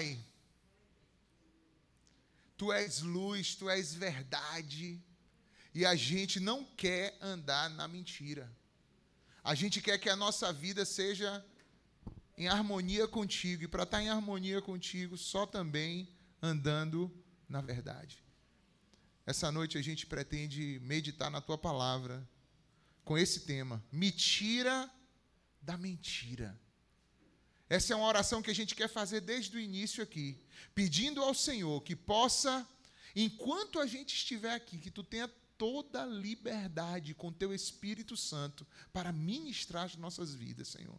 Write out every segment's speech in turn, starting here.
Pai. Tu és luz, tu és verdade. E a gente não quer andar na mentira. A gente quer que a nossa vida seja em harmonia contigo. E para estar tá em harmonia contigo, só também andando na verdade. Essa noite a gente pretende meditar na tua palavra com esse tema: me tira da mentira. Essa é uma oração que a gente quer fazer desde o início aqui, pedindo ao Senhor que possa, enquanto a gente estiver aqui, que tu tenha toda a liberdade com teu Espírito Santo para ministrar as nossas vidas, Senhor.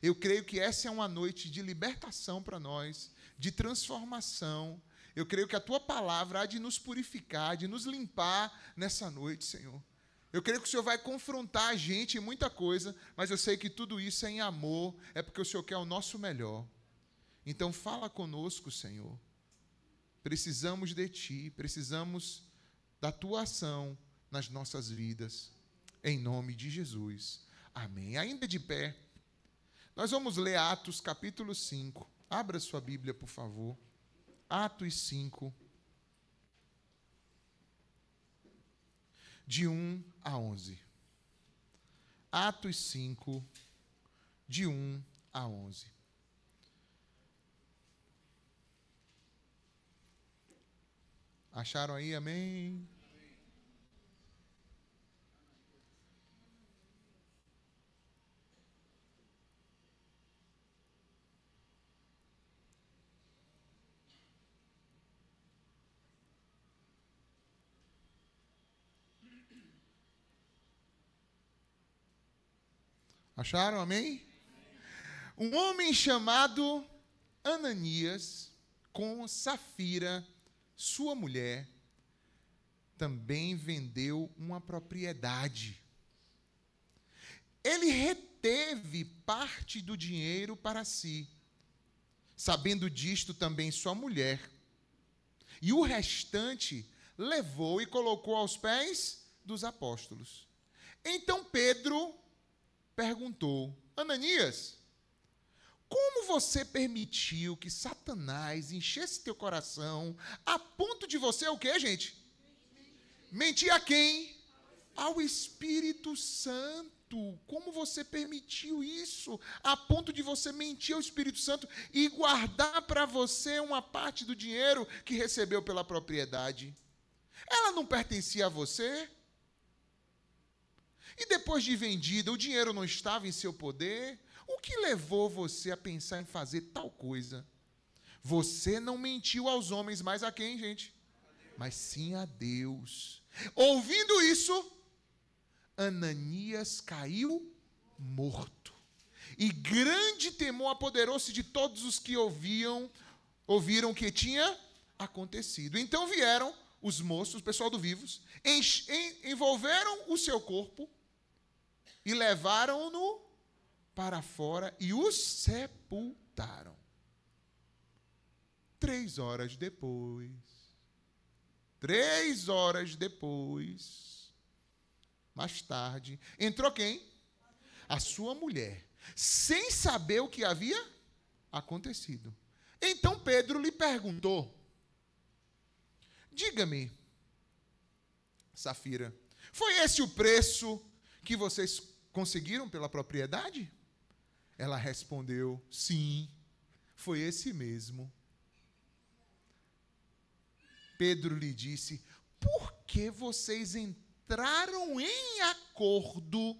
Eu creio que essa é uma noite de libertação para nós, de transformação. Eu creio que a tua palavra há de nos purificar, de nos limpar nessa noite, Senhor. Eu creio que o Senhor vai confrontar a gente em muita coisa, mas eu sei que tudo isso é em amor, é porque o Senhor quer o nosso melhor. Então fala conosco, Senhor. Precisamos de ti, precisamos da tua ação nas nossas vidas. Em nome de Jesus. Amém. Ainda de pé, nós vamos ler Atos capítulo 5. Abra sua Bíblia, por favor. Atos 5. de 1 a 11. Atos 5, de 1 a 11. Acharam aí? Amém? Acharam? Amém? Um homem chamado Ananias, com Safira, sua mulher, também vendeu uma propriedade. Ele reteve parte do dinheiro para si. Sabendo disto também sua mulher. E o restante levou e colocou aos pés dos apóstolos. Então Pedro perguntou: Ananias, como você permitiu que Satanás enchesse teu coração a ponto de você o quê, gente? Mentir a quem? Ao Espírito Santo. Como você permitiu isso a ponto de você mentir ao Espírito Santo e guardar para você uma parte do dinheiro que recebeu pela propriedade? Ela não pertencia a você? E depois de vendida, o dinheiro não estava em seu poder? O que levou você a pensar em fazer tal coisa? Você não mentiu aos homens, mas a quem, gente? mas sim a Deus. Ouvindo isso, Ananias caiu morto. E grande temor apoderou-se de todos os que ouviam, ouviram o que tinha acontecido. Então vieram os moços, o pessoal do Vivos, envolveram o seu corpo e levaram-no para fora e o sepultaram. Três horas depois, três horas depois, mais tarde, entrou quem? A sua mulher, sem saber o que havia acontecido. Então Pedro lhe perguntou: Diga-me, Safira, foi esse o preço que vocês conseguiram pela propriedade? Ela respondeu: Sim, foi esse mesmo. Pedro lhe disse: Por que vocês entraram em acordo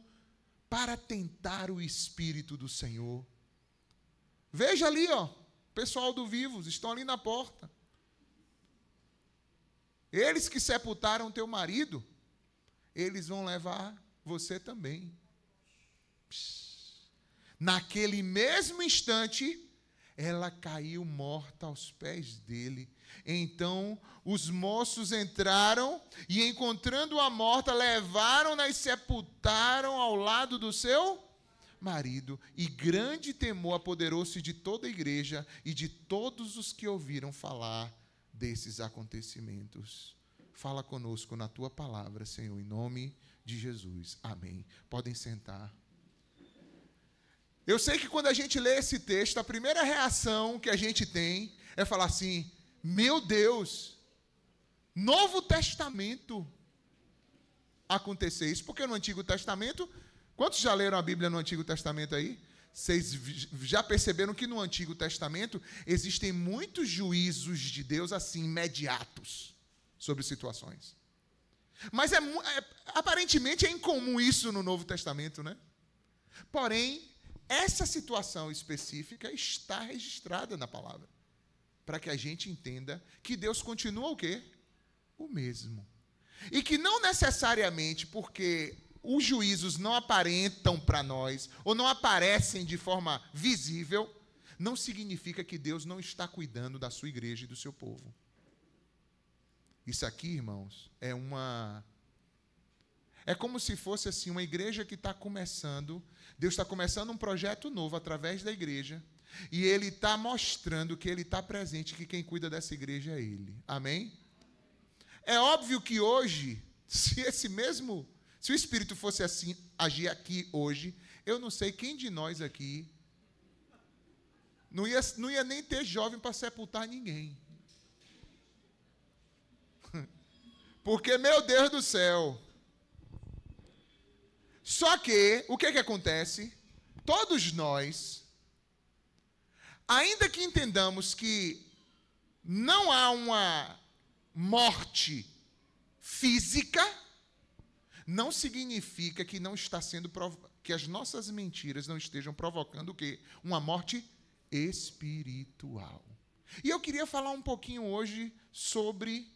para tentar o Espírito do Senhor? Veja ali, ó, pessoal do Vivos, estão ali na porta. Eles que sepultaram teu marido, eles vão levar você também. Naquele mesmo instante, ela caiu morta aos pés dele. Então os moços entraram e, encontrando-a morta, levaram-na e sepultaram ao lado do seu marido. E grande temor apoderou-se de toda a igreja e de todos os que ouviram falar desses acontecimentos. Fala conosco na tua palavra, Senhor, em nome de Jesus. Amém. Podem sentar. Eu sei que quando a gente lê esse texto, a primeira reação que a gente tem é falar assim: meu Deus, Novo Testamento acontecer isso, porque no Antigo Testamento, quantos já leram a Bíblia no Antigo Testamento aí? Vocês já perceberam que no Antigo Testamento existem muitos juízos de Deus assim, imediatos, sobre situações. Mas é, é aparentemente é incomum isso no Novo Testamento, né? Porém, essa situação específica está registrada na palavra, para que a gente entenda que Deus continua o quê? O mesmo. E que não necessariamente porque os juízos não aparentam para nós, ou não aparecem de forma visível, não significa que Deus não está cuidando da sua igreja e do seu povo. Isso aqui, irmãos, é uma. É como se fosse assim uma igreja que está começando Deus está começando um projeto novo através da igreja. E Ele está mostrando que Ele está presente, que quem cuida dessa igreja é Ele. Amém? É óbvio que hoje, se esse mesmo, se o Espírito fosse assim, agir aqui hoje, eu não sei quem de nós aqui não ia, não ia nem ter jovem para sepultar ninguém. Porque, meu Deus do céu, só que, o que, é que acontece? Todos nós, ainda que entendamos que não há uma morte física, não significa que não está sendo que as nossas mentiras não estejam provocando o quê? Uma morte espiritual. E eu queria falar um pouquinho hoje sobre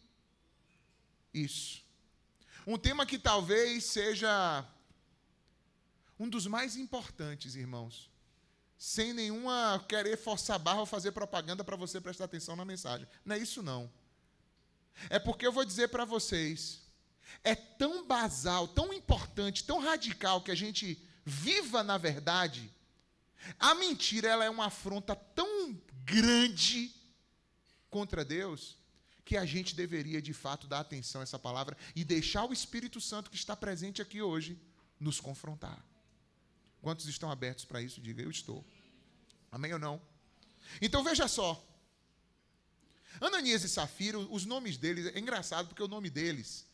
isso. Um tema que talvez seja um dos mais importantes, irmãos. Sem nenhuma querer forçar barra ou fazer propaganda para você prestar atenção na mensagem. Não é isso, não. É porque eu vou dizer para vocês. É tão basal, tão importante, tão radical que a gente viva na verdade. A mentira ela é uma afronta tão grande contra Deus que a gente deveria de fato dar atenção a essa palavra e deixar o Espírito Santo que está presente aqui hoje nos confrontar. Quantos estão abertos para isso? Diga, eu estou. Amém ou não? Então veja só. Ananias e Safira, os nomes deles, é engraçado porque o nome deles,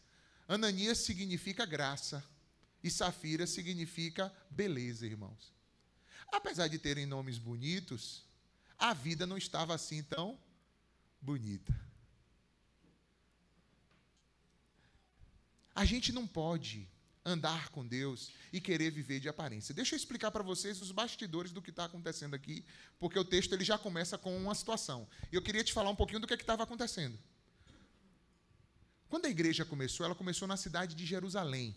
Ananias significa graça e Safira significa beleza, irmãos. Apesar de terem nomes bonitos, a vida não estava assim tão bonita. A gente não pode andar com Deus e querer viver de aparência. Deixa eu explicar para vocês os bastidores do que está acontecendo aqui, porque o texto ele já começa com uma situação. E eu queria te falar um pouquinho do que é estava acontecendo. Quando a igreja começou, ela começou na cidade de Jerusalém.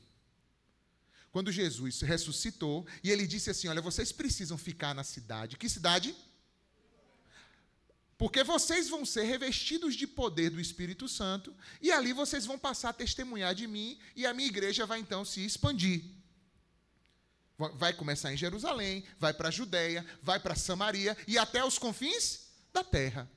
Quando Jesus ressuscitou, e ele disse assim: Olha, vocês precisam ficar na cidade. Que cidade? Porque vocês vão ser revestidos de poder do Espírito Santo, e ali vocês vão passar a testemunhar de mim, e a minha igreja vai então se expandir. Vai começar em Jerusalém, vai para a Judéia, vai para Samaria e até os confins da terra.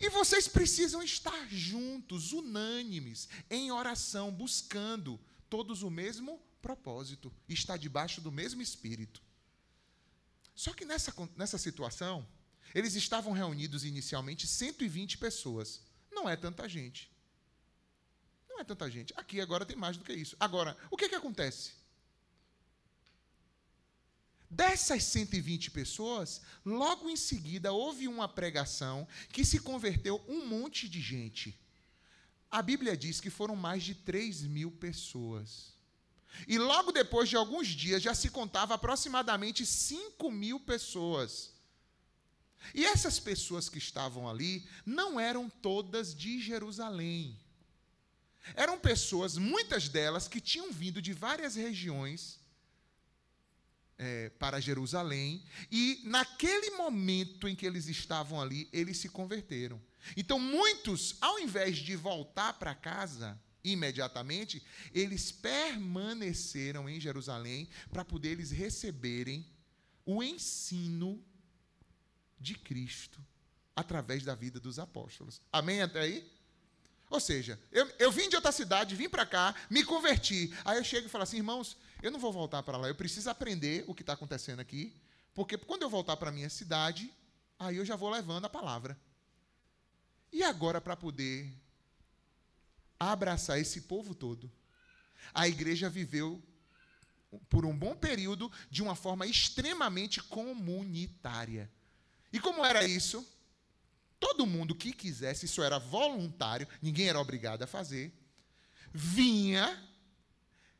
E vocês precisam estar juntos, unânimes, em oração, buscando todos o mesmo propósito, estar debaixo do mesmo espírito. Só que nessa, nessa situação, eles estavam reunidos inicialmente 120 pessoas. Não é tanta gente. Não é tanta gente. Aqui agora tem mais do que isso. Agora, o que, que acontece? Dessas 120 pessoas, logo em seguida houve uma pregação que se converteu um monte de gente. A Bíblia diz que foram mais de 3 mil pessoas. E logo depois de alguns dias já se contava aproximadamente 5 mil pessoas. E essas pessoas que estavam ali não eram todas de Jerusalém. Eram pessoas, muitas delas, que tinham vindo de várias regiões é, para Jerusalém, e naquele momento em que eles estavam ali, eles se converteram. Então, muitos, ao invés de voltar para casa imediatamente, eles permaneceram em Jerusalém para poder eles receberem o ensino de Cristo através da vida dos apóstolos. Amém até aí? Ou seja, eu, eu vim de outra cidade, vim para cá, me converti. Aí eu chego e falo assim, irmãos, eu não vou voltar para lá, eu preciso aprender o que está acontecendo aqui, porque quando eu voltar para a minha cidade, aí eu já vou levando a palavra. E agora, para poder abraçar esse povo todo, a igreja viveu por um bom período de uma forma extremamente comunitária. E como era isso? Todo mundo que quisesse, isso era voluntário, ninguém era obrigado a fazer, vinha,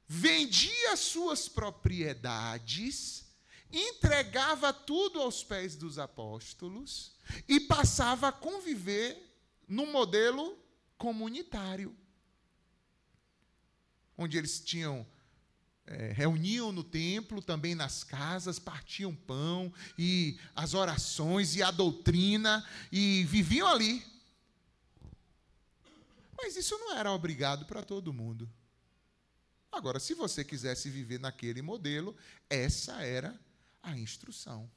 vendia suas propriedades, entregava tudo aos pés dos apóstolos e passava a conviver num modelo comunitário, onde eles tinham é, reuniam no templo, também nas casas, partiam pão e as orações e a doutrina e viviam ali. Mas isso não era obrigado para todo mundo. Agora, se você quisesse viver naquele modelo, essa era a instrução.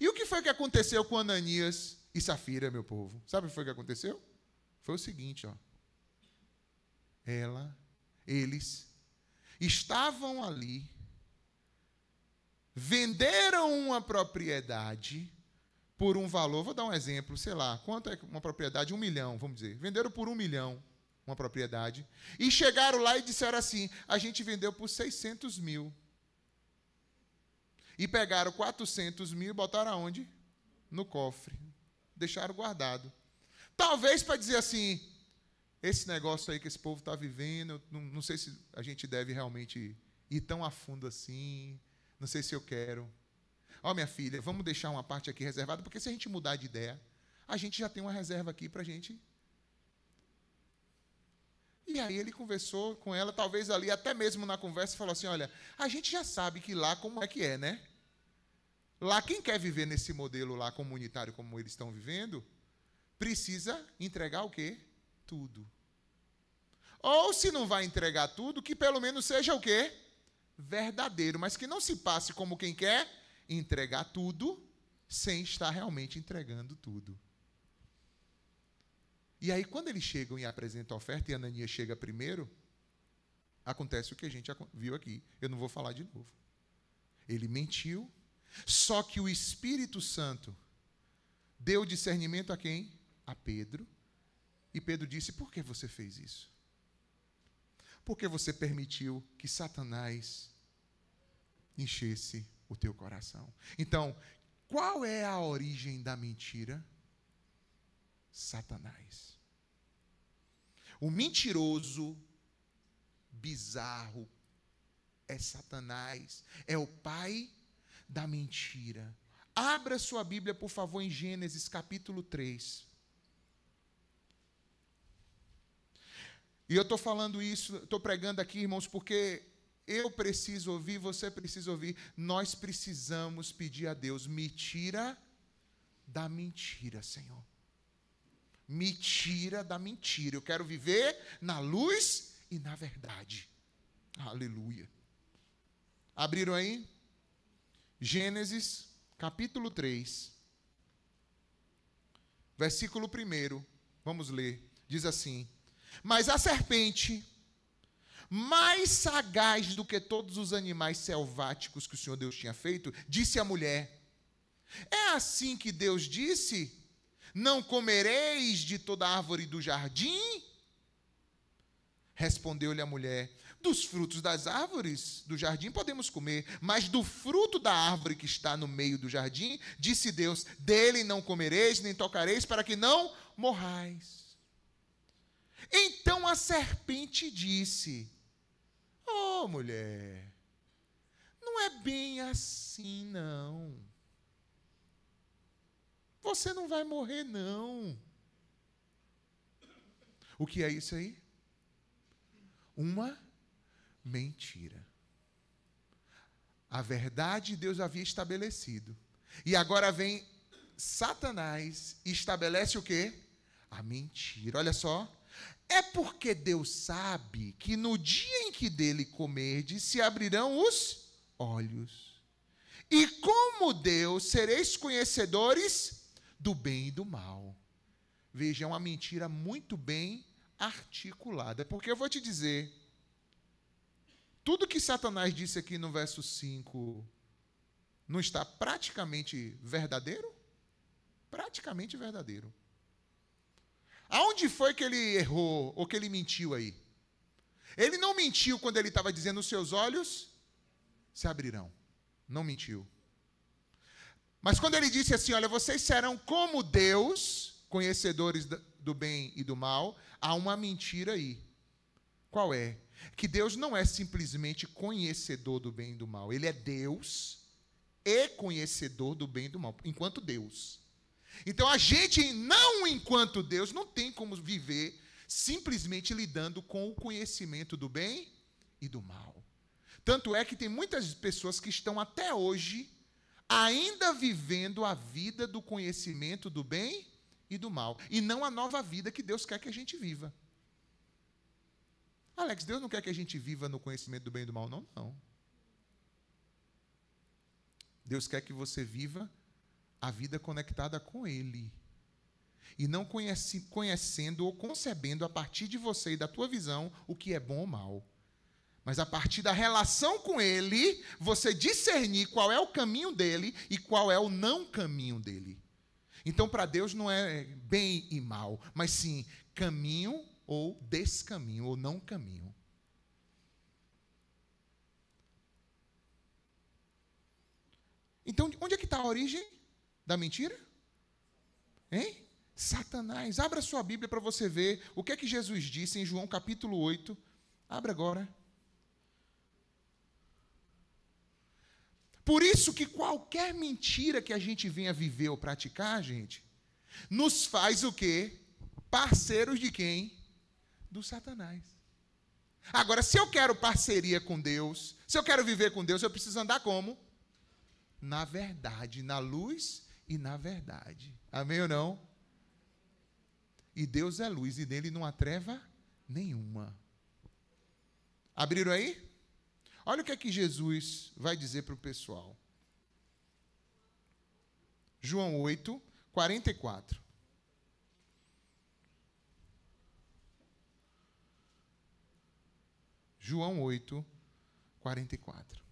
E o que foi que aconteceu com Ananias e Safira, meu povo? Sabe o que foi que aconteceu? Foi o seguinte, ó. Ela, eles estavam ali, venderam uma propriedade por um valor, vou dar um exemplo, sei lá, quanto é uma propriedade? Um milhão, vamos dizer. Venderam por um milhão uma propriedade. E chegaram lá e disseram assim: a gente vendeu por 600 mil. E pegaram 400 mil e botaram aonde? No cofre. Deixaram guardado. Talvez para dizer assim: esse negócio aí que esse povo está vivendo, não, não sei se a gente deve realmente ir tão a fundo assim, não sei se eu quero. Ó, minha filha, vamos deixar uma parte aqui reservada, porque se a gente mudar de ideia, a gente já tem uma reserva aqui para a gente. E aí ele conversou com ela, talvez ali, até mesmo na conversa, falou assim: olha, a gente já sabe que lá como é que é, né? Lá quem quer viver nesse modelo lá comunitário como eles estão vivendo, precisa entregar o quê? tudo. Ou se não vai entregar tudo, que pelo menos seja o quê? Verdadeiro, mas que não se passe como quem quer entregar tudo sem estar realmente entregando tudo. E aí, quando eles chegam e apresentam a oferta, e Ananias chega primeiro, acontece o que a gente viu aqui. Eu não vou falar de novo. Ele mentiu, só que o Espírito Santo deu discernimento a quem? A Pedro e Pedro disse: Por que você fez isso? Por que você permitiu que Satanás enchesse o teu coração? Então, qual é a origem da mentira? Satanás. O mentiroso, bizarro, é Satanás, é o pai da mentira. Abra sua Bíblia, por favor, em Gênesis capítulo 3. E eu estou falando isso, estou pregando aqui, irmãos, porque eu preciso ouvir, você precisa ouvir. Nós precisamos pedir a Deus: me tira da mentira, Senhor. Me tira da mentira. Eu quero viver na luz e na verdade. Aleluia. Abriram aí? Gênesis, capítulo 3, versículo 1. Vamos ler. Diz assim: mas a serpente, mais sagaz do que todos os animais selváticos que o Senhor Deus tinha feito, disse à mulher: É assim que Deus disse: Não comereis de toda árvore do jardim? Respondeu-lhe a mulher: Dos frutos das árvores do jardim podemos comer, mas do fruto da árvore que está no meio do jardim, disse Deus: Dele não comereis, nem tocareis, para que não morrais. Então a serpente disse: Oh, mulher, não é bem assim, não. Você não vai morrer, não. O que é isso aí? Uma mentira. A verdade Deus havia estabelecido. E agora vem Satanás e estabelece o quê? A mentira. Olha só é porque Deus sabe que no dia em que dele comerdes se abrirão os olhos. E como Deus sereis conhecedores do bem e do mal. Veja, é uma mentira muito bem articulada. Porque eu vou te dizer, tudo que Satanás disse aqui no verso 5 não está praticamente verdadeiro? Praticamente verdadeiro. Aonde foi que ele errou ou que ele mentiu aí? Ele não mentiu quando ele estava dizendo: os seus olhos se abrirão. Não mentiu. Mas quando ele disse assim: olha, vocês serão como Deus, conhecedores do bem e do mal, há uma mentira aí. Qual é? Que Deus não é simplesmente conhecedor do bem e do mal. Ele é Deus e conhecedor do bem e do mal, enquanto Deus. Então a gente, não enquanto Deus, não tem como viver simplesmente lidando com o conhecimento do bem e do mal. Tanto é que tem muitas pessoas que estão até hoje ainda vivendo a vida do conhecimento do bem e do mal, e não a nova vida que Deus quer que a gente viva. Alex, Deus não quer que a gente viva no conhecimento do bem e do mal, não, não. Deus quer que você viva a vida conectada com Ele. E não conhece, conhecendo ou concebendo a partir de você e da tua visão o que é bom ou mal. Mas a partir da relação com Ele, você discernir qual é o caminho dele e qual é o não caminho dele. Então, para Deus não é bem e mal, mas sim caminho ou descaminho, ou não caminho. Então, onde é que está a origem? Da mentira? Hein? Satanás. Abra sua Bíblia para você ver o que é que Jesus disse em João capítulo 8. Abra agora. Por isso que qualquer mentira que a gente venha viver ou praticar, gente, nos faz o quê? Parceiros de quem? Do Satanás. Agora, se eu quero parceria com Deus, se eu quero viver com Deus, eu preciso andar como? Na verdade, na luz e na verdade. Amém ou não? E Deus é luz, e nele não há treva nenhuma. Abriram aí? Olha o que é que Jesus vai dizer para o pessoal. João 8, 44. João 8, 44.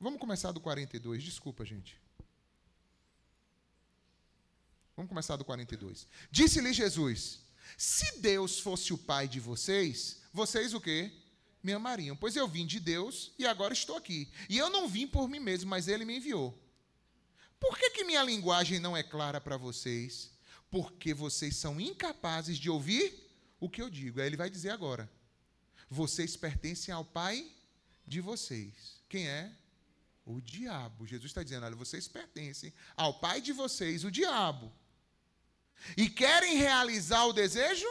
Vamos começar do 42, desculpa, gente. Vamos começar do 42. Disse-lhe Jesus: Se Deus fosse o pai de vocês, vocês o quê? Me amariam, pois eu vim de Deus e agora estou aqui. E eu não vim por mim mesmo, mas ele me enviou. Por que, que minha linguagem não é clara para vocês? Porque vocês são incapazes de ouvir o que eu digo. Aí ele vai dizer agora: Vocês pertencem ao pai de vocês. Quem é? o diabo. Jesus está dizendo: olha, vocês pertencem ao pai de vocês, o diabo. E querem realizar o desejo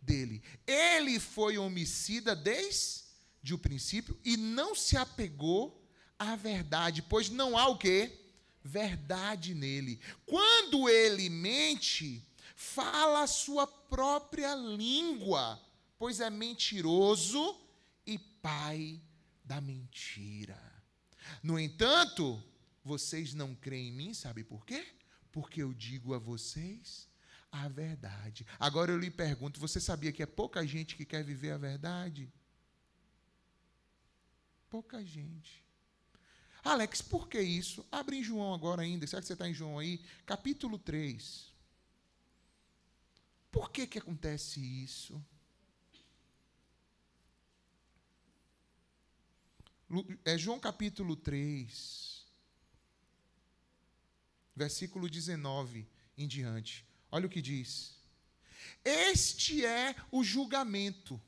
dele. Ele foi homicida desde o princípio e não se apegou à verdade, pois não há o quê? Verdade nele. Quando ele mente, fala a sua própria língua, pois é mentiroso e pai da mentira. No entanto, vocês não creem em mim, sabe por quê? Porque eu digo a vocês a verdade. Agora eu lhe pergunto: você sabia que é pouca gente que quer viver a verdade? Pouca gente. Alex, por que isso? Abre em João agora ainda. Será que você está em João aí? Capítulo 3. Por que, que acontece isso? É João capítulo 3, versículo 19 em diante. Olha o que diz. Este é o julgamento.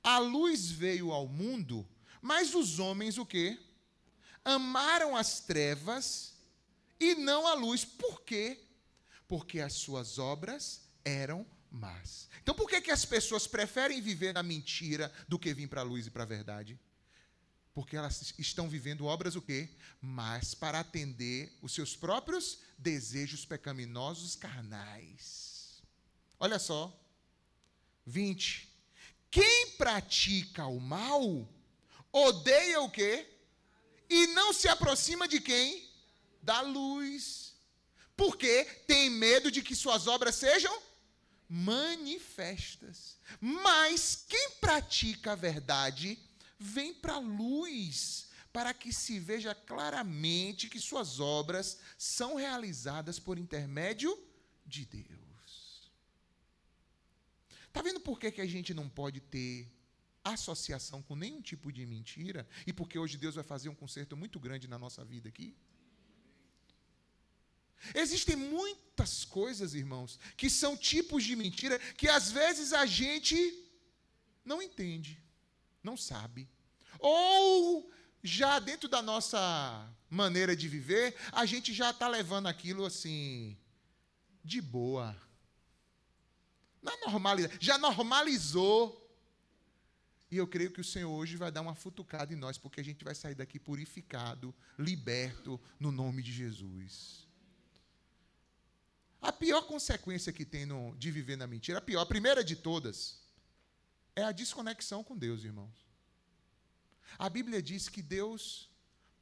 A luz veio ao mundo, mas os homens o quê? Amaram as trevas e não a luz. Por quê? Porque as suas obras eram más. Então por que, que as pessoas preferem viver na mentira do que vir para a luz e para a verdade? Porque elas estão vivendo obras o quê? Mas para atender os seus próprios desejos pecaminosos carnais. Olha só. 20. Quem pratica o mal odeia o quê? E não se aproxima de quem? Da luz. Porque tem medo de que suas obras sejam manifestas. Mas quem pratica a verdade vem para a luz, para que se veja claramente que suas obras são realizadas por intermédio de Deus. Está vendo por que, que a gente não pode ter associação com nenhum tipo de mentira? E porque hoje Deus vai fazer um conserto muito grande na nossa vida aqui? Existem muitas coisas, irmãos, que são tipos de mentira que às vezes a gente não entende, não sabe. Ou já dentro da nossa maneira de viver, a gente já está levando aquilo assim, de boa. Na normalidade, já normalizou. E eu creio que o Senhor hoje vai dar uma futucada em nós, porque a gente vai sair daqui purificado, liberto, no nome de Jesus. A pior consequência que tem no, de viver na mentira, a pior, a primeira de todas, é a desconexão com Deus, irmãos. A Bíblia diz que Deus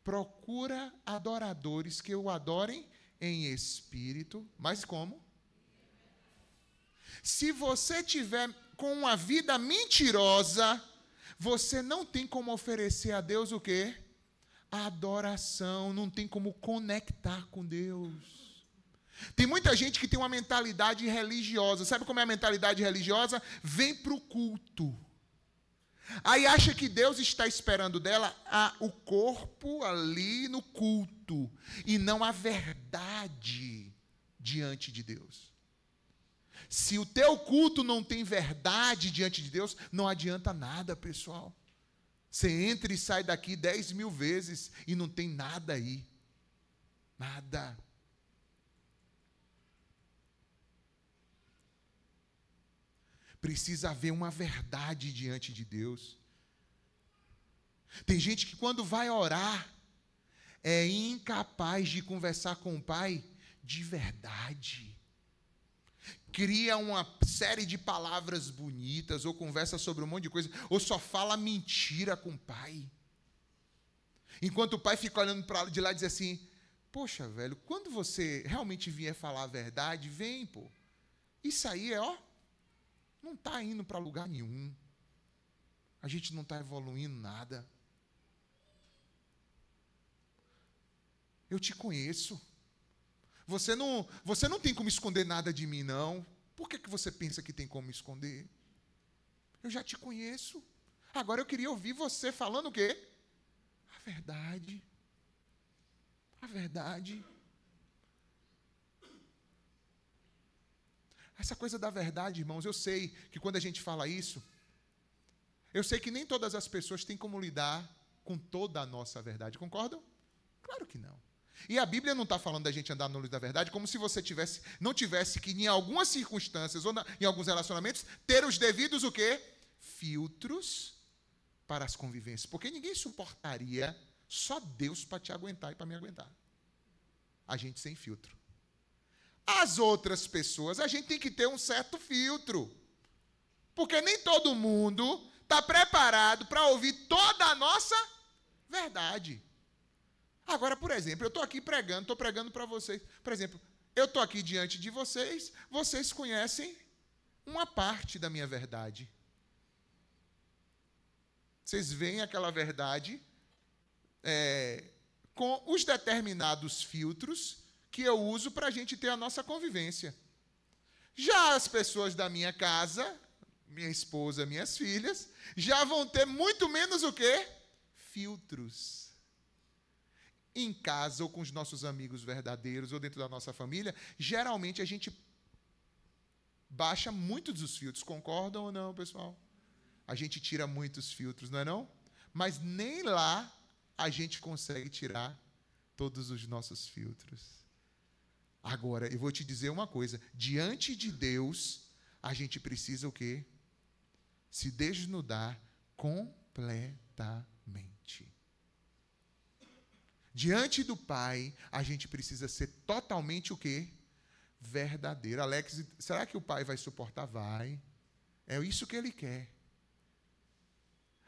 procura adoradores que o adorem em espírito, mas como? Se você tiver com uma vida mentirosa, você não tem como oferecer a Deus o quê? A adoração, não tem como conectar com Deus. Tem muita gente que tem uma mentalidade religiosa. Sabe como é a mentalidade religiosa? Vem para o culto. Aí acha que Deus está esperando dela a, o corpo ali no culto e não a verdade diante de Deus. Se o teu culto não tem verdade diante de Deus, não adianta nada, pessoal. Você entra e sai daqui dez mil vezes e não tem nada aí. Nada. Precisa haver uma verdade diante de Deus. Tem gente que quando vai orar é incapaz de conversar com o Pai de verdade. Cria uma série de palavras bonitas, ou conversa sobre um monte de coisa, ou só fala mentira com o pai. Enquanto o pai fica olhando para de lá e diz assim: Poxa, velho, quando você realmente vier falar a verdade, vem, pô. Isso aí é, ó, não está indo para lugar nenhum. A gente não está evoluindo nada. Eu te conheço. Você não, você não tem como esconder nada de mim, não. Por que, que você pensa que tem como esconder? Eu já te conheço. Agora eu queria ouvir você falando o quê? A verdade. A verdade. Essa coisa da verdade, irmãos, eu sei que quando a gente fala isso, eu sei que nem todas as pessoas têm como lidar com toda a nossa verdade, concordam? Claro que não. E a Bíblia não está falando da gente andar no luz da verdade como se você tivesse, não tivesse que, em algumas circunstâncias ou na, em alguns relacionamentos, ter os devidos o quê? Filtros para as convivências. Porque ninguém suportaria só Deus para te aguentar e para me aguentar. A gente sem filtro. As outras pessoas, a gente tem que ter um certo filtro. Porque nem todo mundo está preparado para ouvir toda a nossa verdade. Agora, por exemplo, eu estou aqui pregando, estou pregando para vocês. Por exemplo, eu estou aqui diante de vocês, vocês conhecem uma parte da minha verdade. Vocês veem aquela verdade é, com os determinados filtros que eu uso para a gente ter a nossa convivência. Já as pessoas da minha casa, minha esposa, minhas filhas, já vão ter muito menos o quê? Filtros. Em casa ou com os nossos amigos verdadeiros ou dentro da nossa família, geralmente a gente baixa muitos dos filtros. Concordam ou não, pessoal? A gente tira muitos filtros, não é não? Mas nem lá a gente consegue tirar todos os nossos filtros. Agora, eu vou te dizer uma coisa: diante de Deus, a gente precisa o quê? Se desnudar completamente. Diante do Pai, a gente precisa ser totalmente o quê? Verdadeiro. Alex, será que o Pai vai suportar? Vai. É isso que ele quer.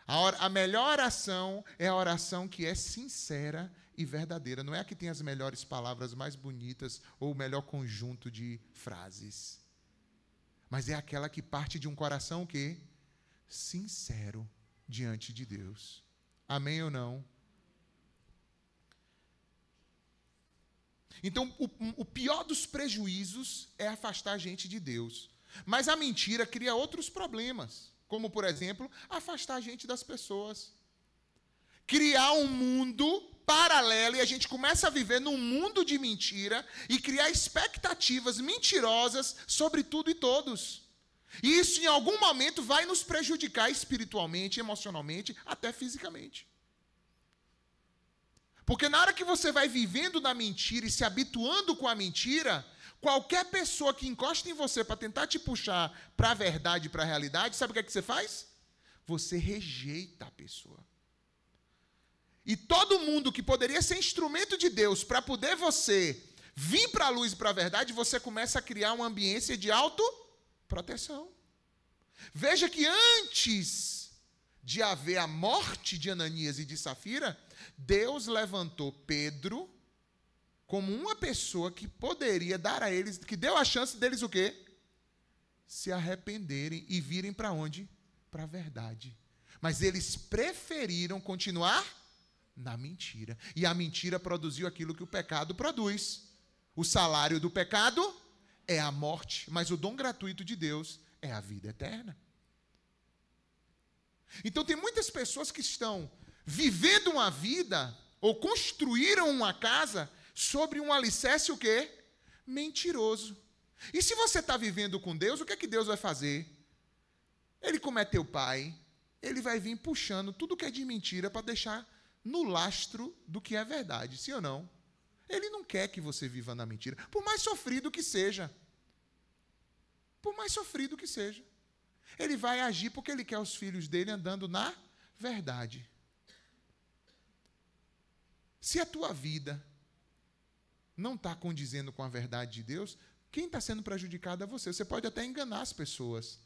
A, or, a melhor oração é a oração que é sincera e verdadeira. Não é a que tem as melhores palavras mais bonitas ou o melhor conjunto de frases. Mas é aquela que parte de um coração que sincero diante de Deus. Amém ou não? Então, o, o pior dos prejuízos é afastar a gente de Deus. Mas a mentira cria outros problemas. Como, por exemplo, afastar a gente das pessoas. Criar um mundo paralelo e a gente começa a viver num mundo de mentira e criar expectativas mentirosas sobre tudo e todos. E isso, em algum momento, vai nos prejudicar espiritualmente, emocionalmente, até fisicamente. Porque na hora que você vai vivendo na mentira e se habituando com a mentira, Qualquer pessoa que encosta em você para tentar te puxar para a verdade, para a realidade, sabe o que é que você faz? Você rejeita a pessoa. E todo mundo que poderia ser instrumento de Deus para poder você vir para a luz e para a verdade, você começa a criar uma ambiência de autoproteção. Veja que antes de haver a morte de Ananias e de Safira, Deus levantou Pedro como uma pessoa que poderia dar a eles, que deu a chance deles o quê? Se arrependerem e virem para onde? Para a verdade. Mas eles preferiram continuar na mentira. E a mentira produziu aquilo que o pecado produz. O salário do pecado é a morte, mas o dom gratuito de Deus é a vida eterna. Então, tem muitas pessoas que estão vivendo uma vida ou construíram uma casa sobre um alicerce o quê? Mentiroso. E se você está vivendo com Deus, o que é que Deus vai fazer? Ele, como é teu pai, ele vai vir puxando tudo que é de mentira para deixar no lastro do que é verdade, sim ou não? Ele não quer que você viva na mentira, por mais sofrido que seja. Por mais sofrido que seja. Ele vai agir porque ele quer os filhos dele andando na verdade. Se a tua vida não está condizendo com a verdade de Deus, quem está sendo prejudicado é você. Você pode até enganar as pessoas,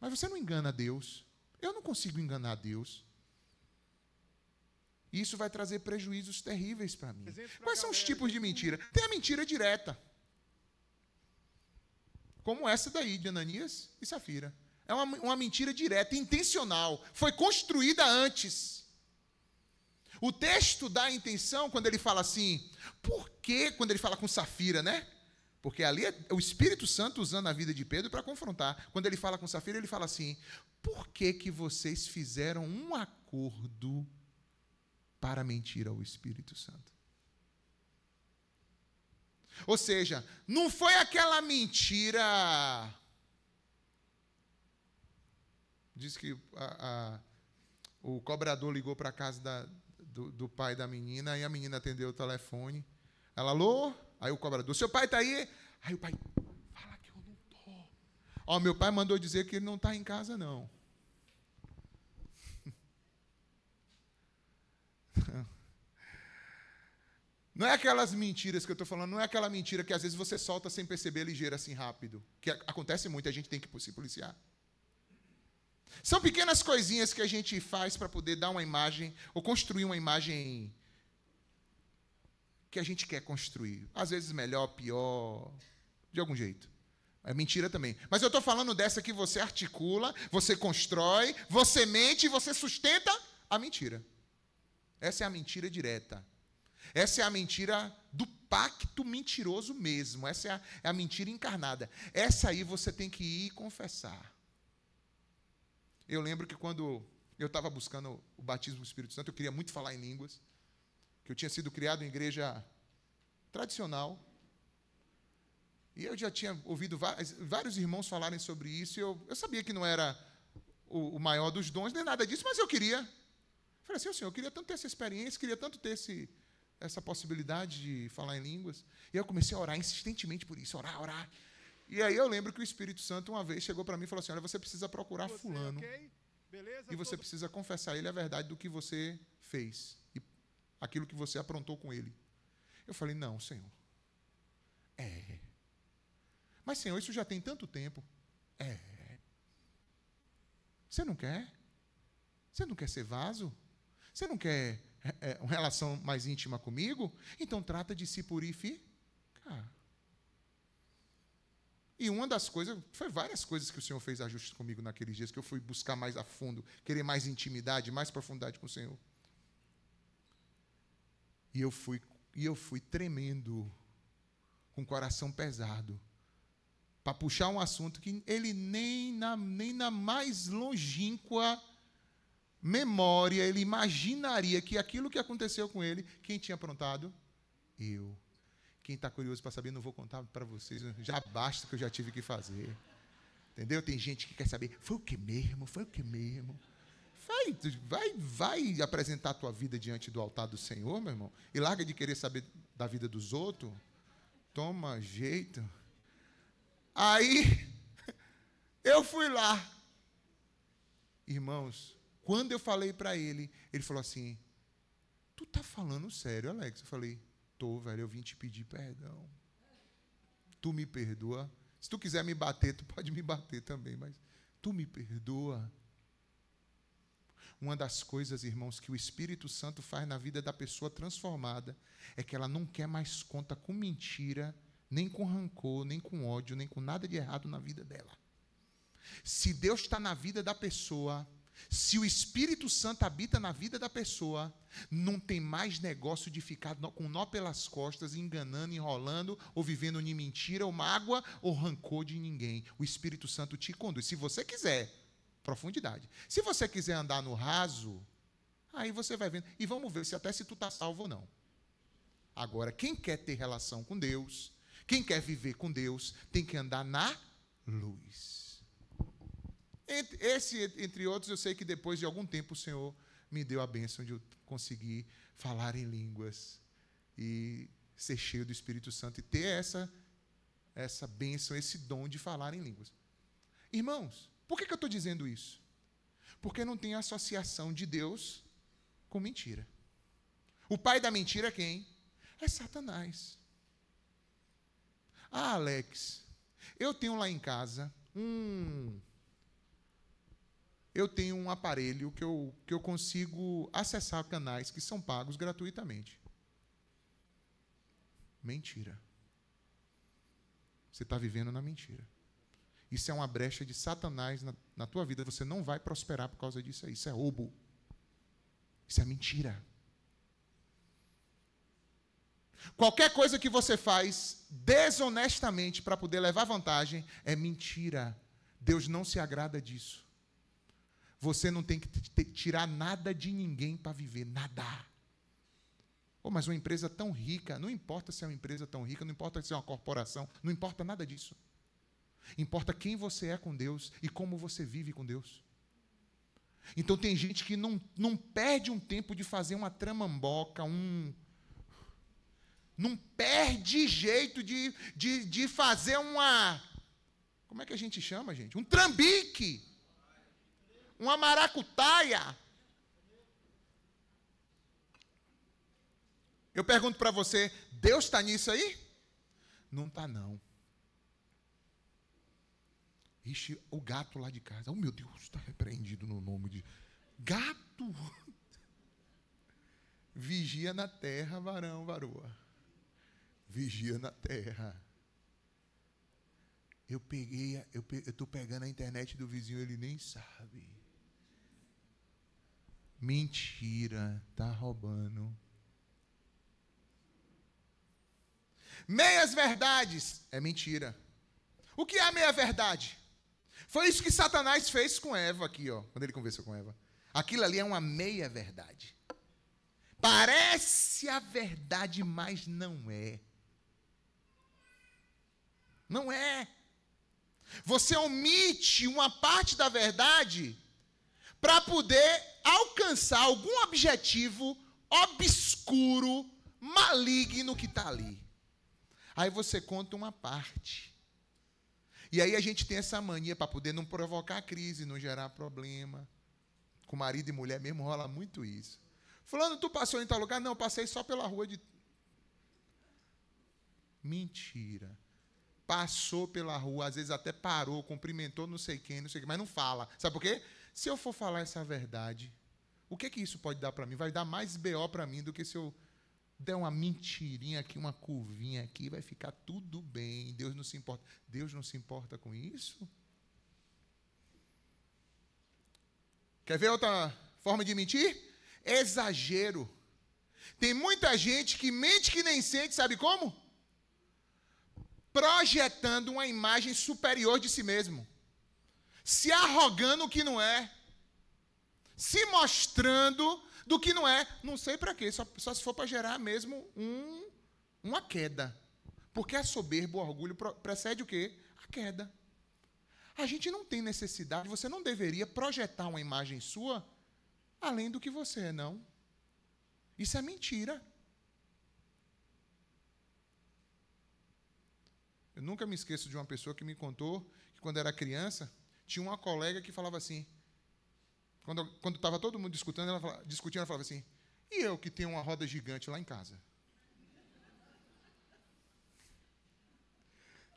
mas você não engana Deus. Eu não consigo enganar Deus. Isso vai trazer prejuízos terríveis para mim. Quais são os tipos de mentira? Tem a mentira direta, como essa daí de Ananias e Safira. É uma, uma mentira direta, intencional, foi construída antes. O texto dá a intenção quando ele fala assim, por que quando ele fala com Safira, né? Porque ali é o Espírito Santo usando a vida de Pedro para confrontar. Quando ele fala com Safira, ele fala assim: por que, que vocês fizeram um acordo para mentir ao Espírito Santo? Ou seja, não foi aquela mentira. Diz que a, a, o cobrador ligou para a casa da, do, do pai da menina, aí a menina atendeu o telefone. Ela, alô? Aí o cobrador, seu pai está aí? Aí o pai, fala que eu não tô. Ó, meu pai mandou dizer que ele não está em casa, não. Não é aquelas mentiras que eu estou falando, não é aquela mentira que às vezes você solta sem perceber ligeira assim rápido. Que acontece muito, a gente tem que se policiar. São pequenas coisinhas que a gente faz para poder dar uma imagem ou construir uma imagem que a gente quer construir. Às vezes melhor, pior, de algum jeito. É mentira também. Mas eu estou falando dessa que você articula, você constrói, você mente e você sustenta a mentira. Essa é a mentira direta. Essa é a mentira do pacto mentiroso mesmo. Essa é a, é a mentira encarnada. Essa aí você tem que ir confessar. Eu lembro que quando eu estava buscando o batismo do Espírito Santo, eu queria muito falar em línguas, que eu tinha sido criado em igreja tradicional. E eu já tinha ouvido vários irmãos falarem sobre isso, e eu, eu sabia que não era o, o, maior dos dons, nem nada disso, mas eu queria. Eu falei assim, oh, Senhor, eu queria tanto ter essa experiência, queria tanto ter esse, essa possibilidade de falar em línguas. E eu comecei a orar insistentemente por isso, orar, orar. E aí eu lembro que o Espírito Santo uma vez chegou para mim e falou assim: Olha, você precisa procurar você, Fulano. Okay? Beleza, e você todo... precisa confessar a ele a verdade do que você fez e aquilo que você aprontou com ele. Eu falei: Não, Senhor. É. Mas, Senhor, isso já tem tanto tempo. É. Você não quer? Você não quer ser vaso? Você não quer é, uma relação mais íntima comigo? Então trata de se purificar. E uma das coisas, foi várias coisas que o Senhor fez ajustes comigo naqueles dias, que eu fui buscar mais a fundo, querer mais intimidade, mais profundidade com o Senhor. E eu fui, e eu fui tremendo, com o coração pesado, para puxar um assunto que ele nem na, nem na mais longínqua memória, ele imaginaria que aquilo que aconteceu com ele, quem tinha aprontado? Eu. Quem está curioso para saber, não vou contar para vocês. Né? Já basta que eu já tive que fazer. Entendeu? Tem gente que quer saber, foi o que mesmo? Foi o que mesmo? Vai, vai, vai apresentar a tua vida diante do altar do Senhor, meu irmão. E larga de querer saber da vida dos outros. Toma jeito. Aí eu fui lá. Irmãos, quando eu falei para ele, ele falou assim: Tu tá falando sério, Alex? Eu falei: tô, velho, eu vim te pedir perdão. Tu me perdoa. Se tu quiser me bater, tu pode me bater também, mas tu me perdoa. Uma das coisas, irmãos, que o Espírito Santo faz na vida da pessoa transformada é que ela não quer mais conta com mentira, nem com rancor, nem com ódio, nem com nada de errado na vida dela. Se Deus está na vida da pessoa, se o Espírito Santo habita na vida da pessoa, não tem mais negócio de ficar com nó pelas costas, enganando, enrolando, ou vivendo de mentira, ou mágoa, ou rancor de ninguém. O Espírito Santo te conduz. Se você quiser, profundidade. Se você quiser andar no raso, aí você vai vendo. E vamos ver se até se tu está salvo ou não. Agora, quem quer ter relação com Deus, quem quer viver com Deus, tem que andar na luz. Esse, entre outros, eu sei que depois de algum tempo o Senhor me deu a bênção de eu conseguir falar em línguas e ser cheio do Espírito Santo e ter essa, essa bênção, esse dom de falar em línguas. Irmãos, por que, que eu estou dizendo isso? Porque não tem associação de Deus com mentira. O pai da mentira é quem? É Satanás. Ah, Alex, eu tenho lá em casa um eu tenho um aparelho que eu, que eu consigo acessar canais que são pagos gratuitamente. Mentira. Você está vivendo na mentira. Isso é uma brecha de Satanás na, na tua vida. Você não vai prosperar por causa disso aí. Isso é roubo. Isso é mentira. Qualquer coisa que você faz desonestamente para poder levar vantagem é mentira. Deus não se agrada disso. Você não tem que tirar nada de ninguém para viver, nada. Oh, mas uma empresa tão rica, não importa se é uma empresa tão rica, não importa se é uma corporação, não importa nada disso. Importa quem você é com Deus e como você vive com Deus. Então tem gente que não, não perde um tempo de fazer uma tramamboca, um. Não perde jeito de, de, de fazer uma. Como é que a gente chama, gente? Um trambique uma maracutaia. Eu pergunto para você, Deus está nisso aí? Não está não. Ixi, o gato lá de casa. Oh, meu Deus, está repreendido no nome de. Gato! Vigia na terra, varão, varoa. Vigia na terra. Eu peguei, eu estou pegando a internet do vizinho, ele nem sabe. Mentira, tá roubando. Meias verdades é mentira. O que é a meia verdade? Foi isso que Satanás fez com Eva aqui, ó, quando ele conversou com Eva. Aquilo ali é uma meia verdade. Parece a verdade, mas não é. Não é. Você omite uma parte da verdade para poder alcançar algum objetivo obscuro, maligno que está ali. Aí você conta uma parte. E aí a gente tem essa mania para poder não provocar crise, não gerar problema. Com marido e mulher mesmo rola muito isso. Falando, tu passou em tal lugar? Não, passei só pela rua de. Mentira. Passou pela rua, às vezes até parou, cumprimentou não sei quem, não sei quem. mas não fala. Sabe por quê? Se eu for falar essa verdade, o que que isso pode dar para mim? Vai dar mais BO para mim do que se eu der uma mentirinha aqui, uma curvinha aqui, vai ficar tudo bem. Deus não se importa. Deus não se importa com isso? Quer ver outra forma de mentir? Exagero. Tem muita gente que mente que nem sente, sabe como? Projetando uma imagem superior de si mesmo se arrogando o que não é, se mostrando do que não é, não sei para quê, só, só, se for para gerar mesmo um, uma queda. Porque a soberba, o orgulho precede o quê? A queda. A gente não tem necessidade, você não deveria projetar uma imagem sua além do que você é, não. Isso é mentira. Eu nunca me esqueço de uma pessoa que me contou que quando era criança, tinha uma colega que falava assim, quando estava todo mundo discutindo ela, falava, discutindo, ela falava assim, e eu que tenho uma roda gigante lá em casa?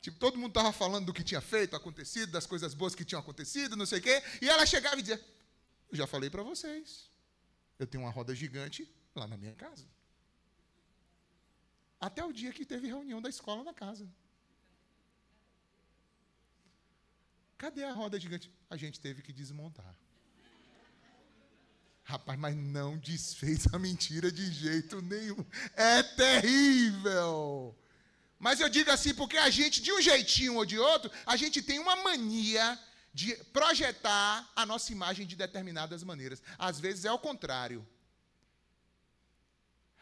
Tipo, todo mundo estava falando do que tinha feito, acontecido, das coisas boas que tinham acontecido, não sei o quê, e ela chegava e dizia, eu já falei para vocês, eu tenho uma roda gigante lá na minha casa. Até o dia que teve reunião da escola na casa. Cadê a roda gigante? A gente teve que desmontar. Rapaz, mas não desfez a mentira de jeito nenhum. É terrível. Mas eu digo assim porque a gente, de um jeitinho ou de outro, a gente tem uma mania de projetar a nossa imagem de determinadas maneiras. Às vezes é o contrário.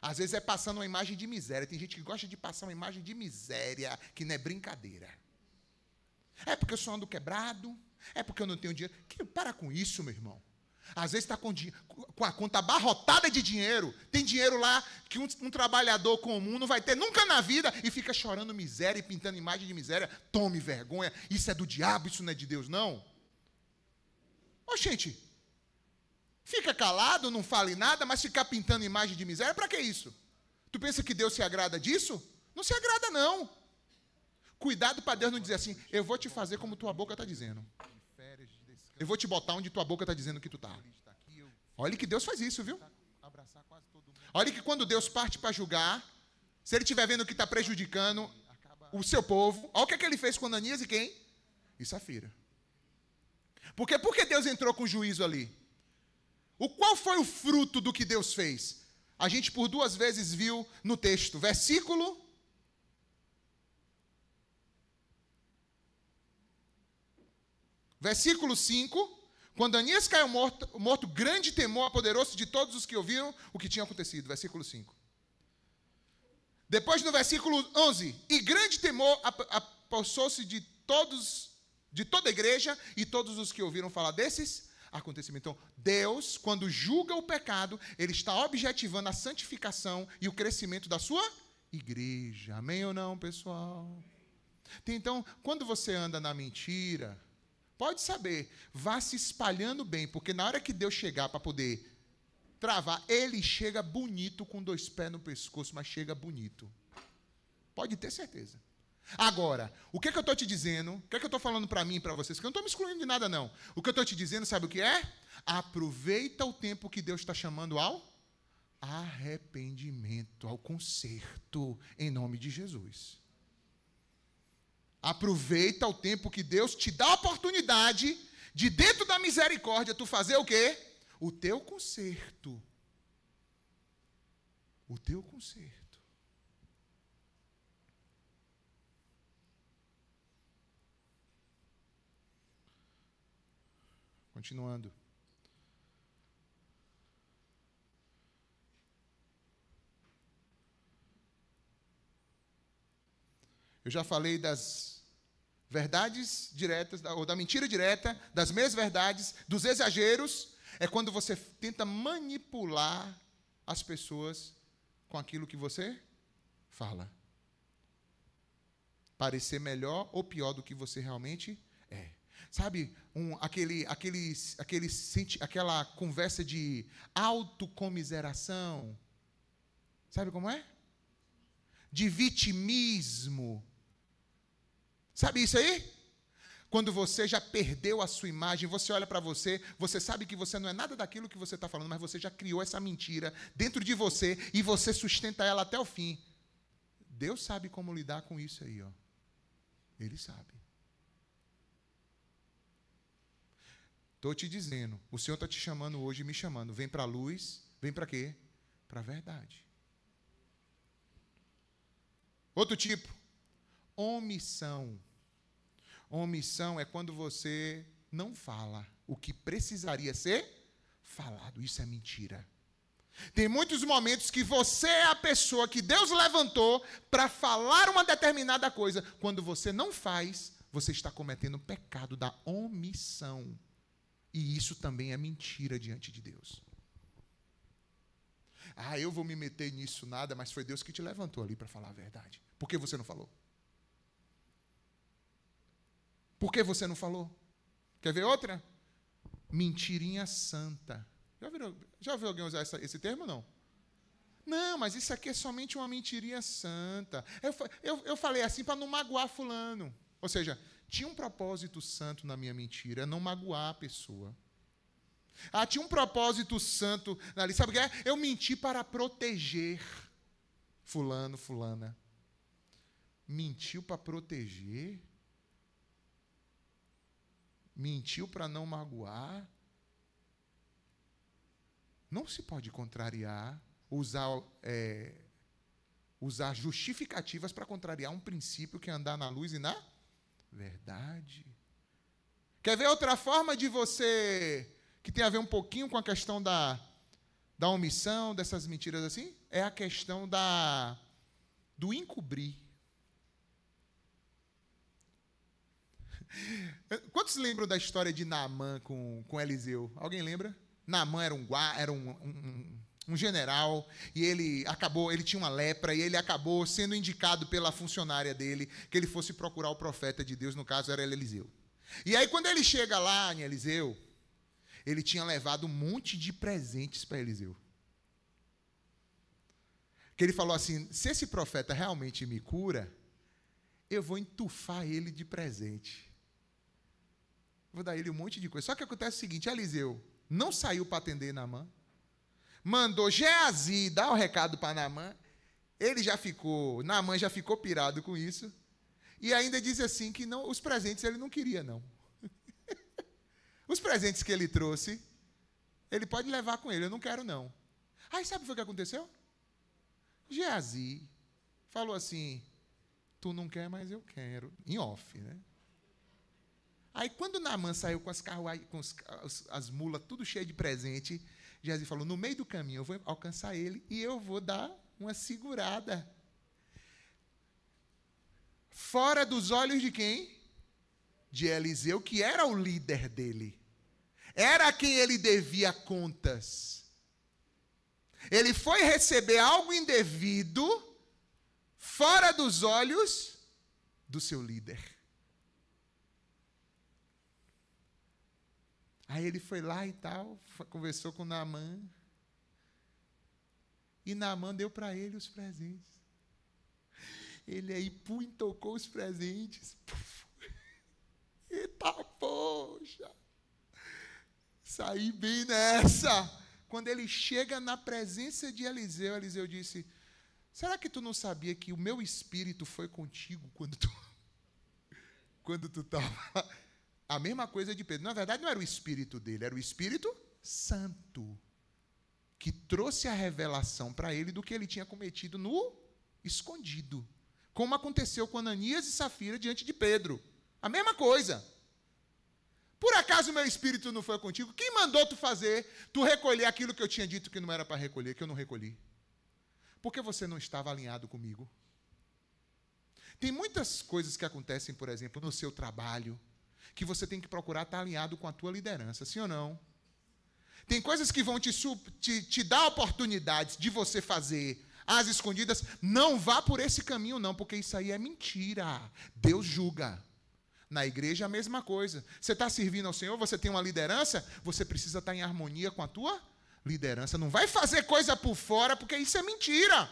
Às vezes é passando uma imagem de miséria. Tem gente que gosta de passar uma imagem de miséria, que não é brincadeira. É porque eu só ando quebrado. É porque eu não tenho dinheiro. Que, para com isso, meu irmão. Às vezes está com, com, a conta abarrotada de dinheiro. Tem dinheiro lá que um, um, trabalhador comum não vai ter nunca na vida e fica chorando miséria e pintando imagem de miséria. Tome vergonha. Isso é do diabo, isso não é de Deus, não. Ô, gente. Fica calado, não fale nada, mas ficar pintando imagem de miséria, para que isso? Tu pensa que Deus se agrada disso? Não se agrada, não. Cuidado para Deus não dizer assim: eu vou te fazer como tua boca está dizendo. Eu vou te botar onde tua boca está dizendo que tu está. Olha que Deus faz isso, viu? Olha que quando Deus parte para julgar, se ele estiver vendo que está prejudicando o seu povo, olha o que, é que ele fez com Ananias e quem? E Safira. Porque por que Deus entrou com juízo ali? O qual foi o fruto do que Deus fez? A gente por duas vezes viu no texto, versículo Versículo 5. Quando Anias caiu morto, morto grande temor apoderou-se de todos os que ouviram o que tinha acontecido. Versículo 5. Depois no versículo 11. E grande temor apossou-se de todos, de toda a igreja e todos os que ouviram falar desses acontecimentos. Então, Deus, quando julga o pecado, Ele está objetivando a santificação e o crescimento da sua igreja. Amém ou não, pessoal? Então, quando você anda na mentira, Pode saber, vá se espalhando bem, porque na hora que Deus chegar para poder travar, ele chega bonito com dois pés no pescoço, mas chega bonito. Pode ter certeza. Agora, o que, é que eu estou te dizendo? O que, é que eu estou falando para mim e para vocês? Que eu não estou me excluindo de nada, não. O que eu estou te dizendo, sabe o que é? Aproveita o tempo que Deus está chamando ao arrependimento, ao conserto, em nome de Jesus. Aproveita o tempo que Deus te dá a oportunidade de dentro da misericórdia tu fazer o quê? O teu conserto. O teu conserto. Continuando. Eu já falei das Verdades diretas, ou da mentira direta, das meias verdades, dos exageros, é quando você tenta manipular as pessoas com aquilo que você fala. Parecer melhor ou pior do que você realmente é. Sabe, um, aquele, aquele, aquele, aquela conversa de autocomiseração. Sabe como é? De vitimismo Sabe isso aí? Quando você já perdeu a sua imagem, você olha para você, você sabe que você não é nada daquilo que você está falando, mas você já criou essa mentira dentro de você e você sustenta ela até o fim. Deus sabe como lidar com isso aí, ó. Ele sabe. Estou te dizendo, o Senhor está te chamando hoje, me chamando. Vem para a luz, vem para quê? Para a verdade. Outro tipo, omissão. Omissão é quando você não fala o que precisaria ser falado. Isso é mentira. Tem muitos momentos que você é a pessoa que Deus levantou para falar uma determinada coisa. Quando você não faz, você está cometendo o pecado da omissão. E isso também é mentira diante de Deus. Ah, eu vou me meter nisso nada, mas foi Deus que te levantou ali para falar a verdade. Por que você não falou? Por que você não falou? Quer ver outra? Mentirinha santa. Já, viram, já ouviu alguém usar essa, esse termo não? Não, mas isso aqui é somente uma mentirinha santa. Eu, eu, eu falei assim para não magoar fulano. Ou seja, tinha um propósito santo na minha mentira, não magoar a pessoa. Ah, tinha um propósito santo ali. Sabe o que é? Eu menti para proteger fulano, fulana. Mentiu para proteger? mentiu para não magoar. Não se pode contrariar, usar, é, usar justificativas para contrariar um princípio que é andar na luz e na verdade. Quer ver outra forma de você, que tem a ver um pouquinho com a questão da, da omissão, dessas mentiras assim? É a questão da do encobrir. Quantos lembram da história de Naamã com, com Eliseu? Alguém lembra? Naamã era um era um, um, um, general e ele acabou, ele tinha uma lepra e ele acabou sendo indicado pela funcionária dele que ele fosse procurar o profeta de Deus, no caso era Eliseu. E aí quando ele chega lá em Eliseu, ele tinha levado um monte de presentes para Eliseu. Que ele falou assim: se esse profeta realmente me cura, eu vou entufar ele de presente. Vou dar ele um monte de coisa. Só que acontece o seguinte: Eliseu não saiu para atender Namã, mandou Geazi dar o recado para Namã. Ele já ficou, Namã já ficou pirado com isso. E ainda diz assim que não, os presentes ele não queria, não. os presentes que ele trouxe, ele pode levar com ele, eu não quero, não. Aí sabe o que aconteceu? Geazi falou assim: Tu não quer, mas eu quero. Em off, né? Aí, quando Naamã saiu com as, carruagens, com os, as, as mulas tudo cheio de presente, Jesus falou: No meio do caminho eu vou alcançar ele e eu vou dar uma segurada. Fora dos olhos de quem? De Eliseu, que era o líder dele. Era quem ele devia contas. Ele foi receber algo indevido, fora dos olhos do seu líder. Aí ele foi lá e tal, conversou com Naamã. E Naamã deu para ele os presentes. Ele aí pum, tocou os presentes. Puf. Eita, poxa! Saí bem nessa! Quando ele chega na presença de Eliseu, Eliseu disse: Será que tu não sabia que o meu espírito foi contigo quando tu quando tu estava a mesma coisa de Pedro. Na verdade, não era o espírito dele, era o Espírito Santo que trouxe a revelação para ele do que ele tinha cometido no escondido. Como aconteceu com Ananias e Safira diante de Pedro. A mesma coisa. Por acaso meu espírito não foi contigo? Quem mandou tu fazer, tu recolher aquilo que eu tinha dito que não era para recolher, que eu não recolhi? Porque você não estava alinhado comigo. Tem muitas coisas que acontecem, por exemplo, no seu trabalho, que você tem que procurar estar tá alinhado com a tua liderança, sim ou não? Tem coisas que vão te, te, te dar oportunidades de você fazer às escondidas. Não vá por esse caminho, não, porque isso aí é mentira. Deus julga. Na igreja, é a mesma coisa. Você está servindo ao Senhor, você tem uma liderança, você precisa estar tá em harmonia com a tua liderança. Não vai fazer coisa por fora, porque isso é mentira.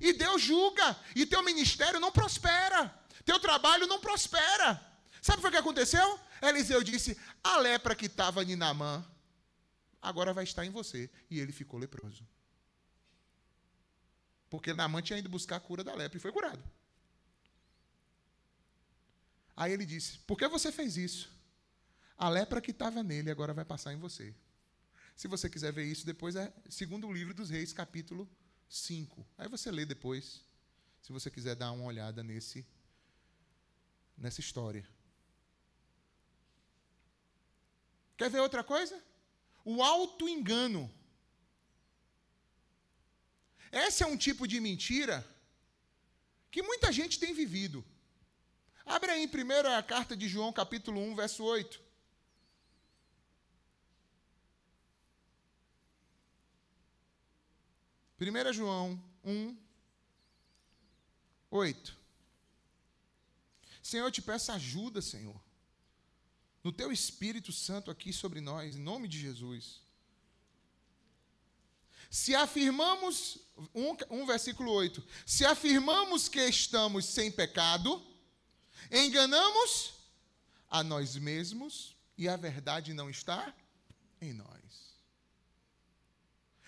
E Deus julga. E teu ministério não prospera. Teu trabalho não prospera. Sabe o que aconteceu? Eliseu disse: A lepra que estava em Namã agora vai estar em você. E ele ficou leproso. Porque Namã tinha ido buscar a cura da lepra e foi curado. Aí ele disse: Por que você fez isso? A lepra que estava nele agora vai passar em você. Se você quiser ver isso, depois é segundo o livro dos reis, capítulo 5. Aí você lê depois, se você quiser dar uma olhada nesse, nessa história. Quer ver outra coisa? O auto-engano. Esse é um tipo de mentira que muita gente tem vivido. Abre aí em primeiro a carta de João, capítulo 1, verso 8. Primeira João 1, 8. Senhor, eu te peço ajuda, Senhor no teu Espírito Santo aqui sobre nós, em nome de Jesus. Se afirmamos, 1, um, um versículo 8: se afirmamos que estamos sem pecado, enganamos a nós mesmos e a verdade não está em nós.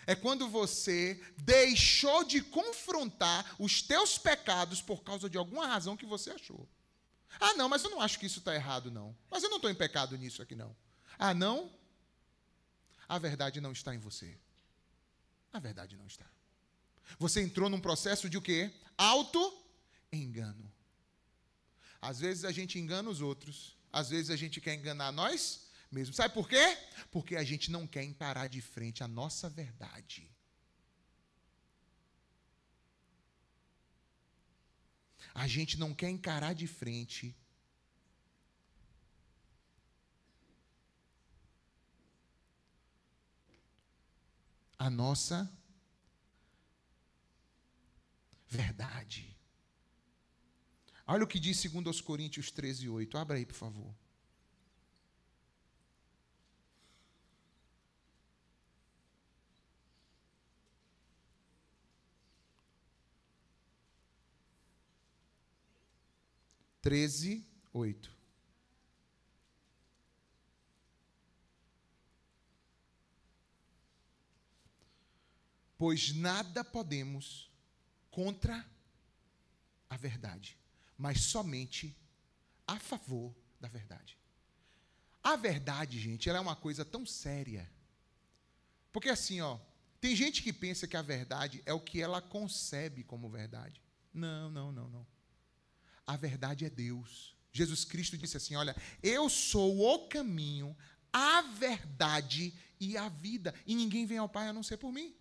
É quando você deixou de confrontar os teus pecados por causa de alguma razão que você achou. Ah, não, mas eu não acho que isso está errado, não. Mas eu não estou em pecado nisso aqui, não. Ah, não? A verdade não está em você. A verdade não está. Você entrou num processo de o quê? Auto-engano. Às vezes a gente engana os outros, às vezes a gente quer enganar nós mesmos. Sabe por quê? Porque a gente não quer encarar de frente a nossa verdade. a gente não quer encarar de frente. A nossa verdade. Olha o que diz 2 Coríntios 13, 8. Abra aí, por favor. 13, 8. Pois nada podemos contra a verdade, mas somente a favor da verdade. A verdade, gente, ela é uma coisa tão séria. Porque assim, ó, tem gente que pensa que a verdade é o que ela concebe como verdade. Não, não, não, não a verdade é Deus. Jesus Cristo disse assim: Olha, eu sou o caminho, a verdade e a vida, e ninguém vem ao Pai a não ser por mim.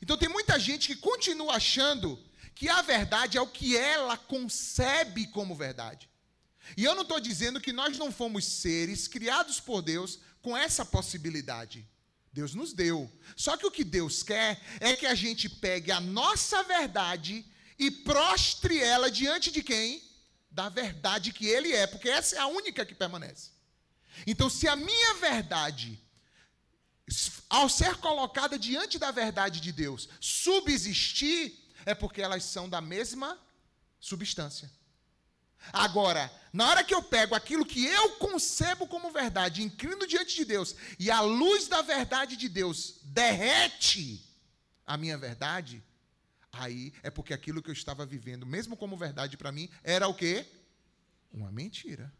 Então tem muita gente que continua achando que a verdade é o que ela concebe como verdade. E eu não estou dizendo que nós não fomos seres criados por Deus com essa possibilidade. Deus nos deu. Só que o que Deus quer é que a gente pegue a nossa verdade e prostre ela diante de quem? da verdade que ele é, porque essa é a única que permanece. Então, se a minha verdade, ao ser colocada diante da verdade de Deus, subsistir, é porque elas são da mesma substância. Agora, na hora que eu pego aquilo que eu concebo como verdade, inclino diante de Deus, e a luz da verdade de Deus derrete a minha verdade, aí é porque aquilo que eu estava vivendo, mesmo como verdade para mim, era o quê? Uma mentira.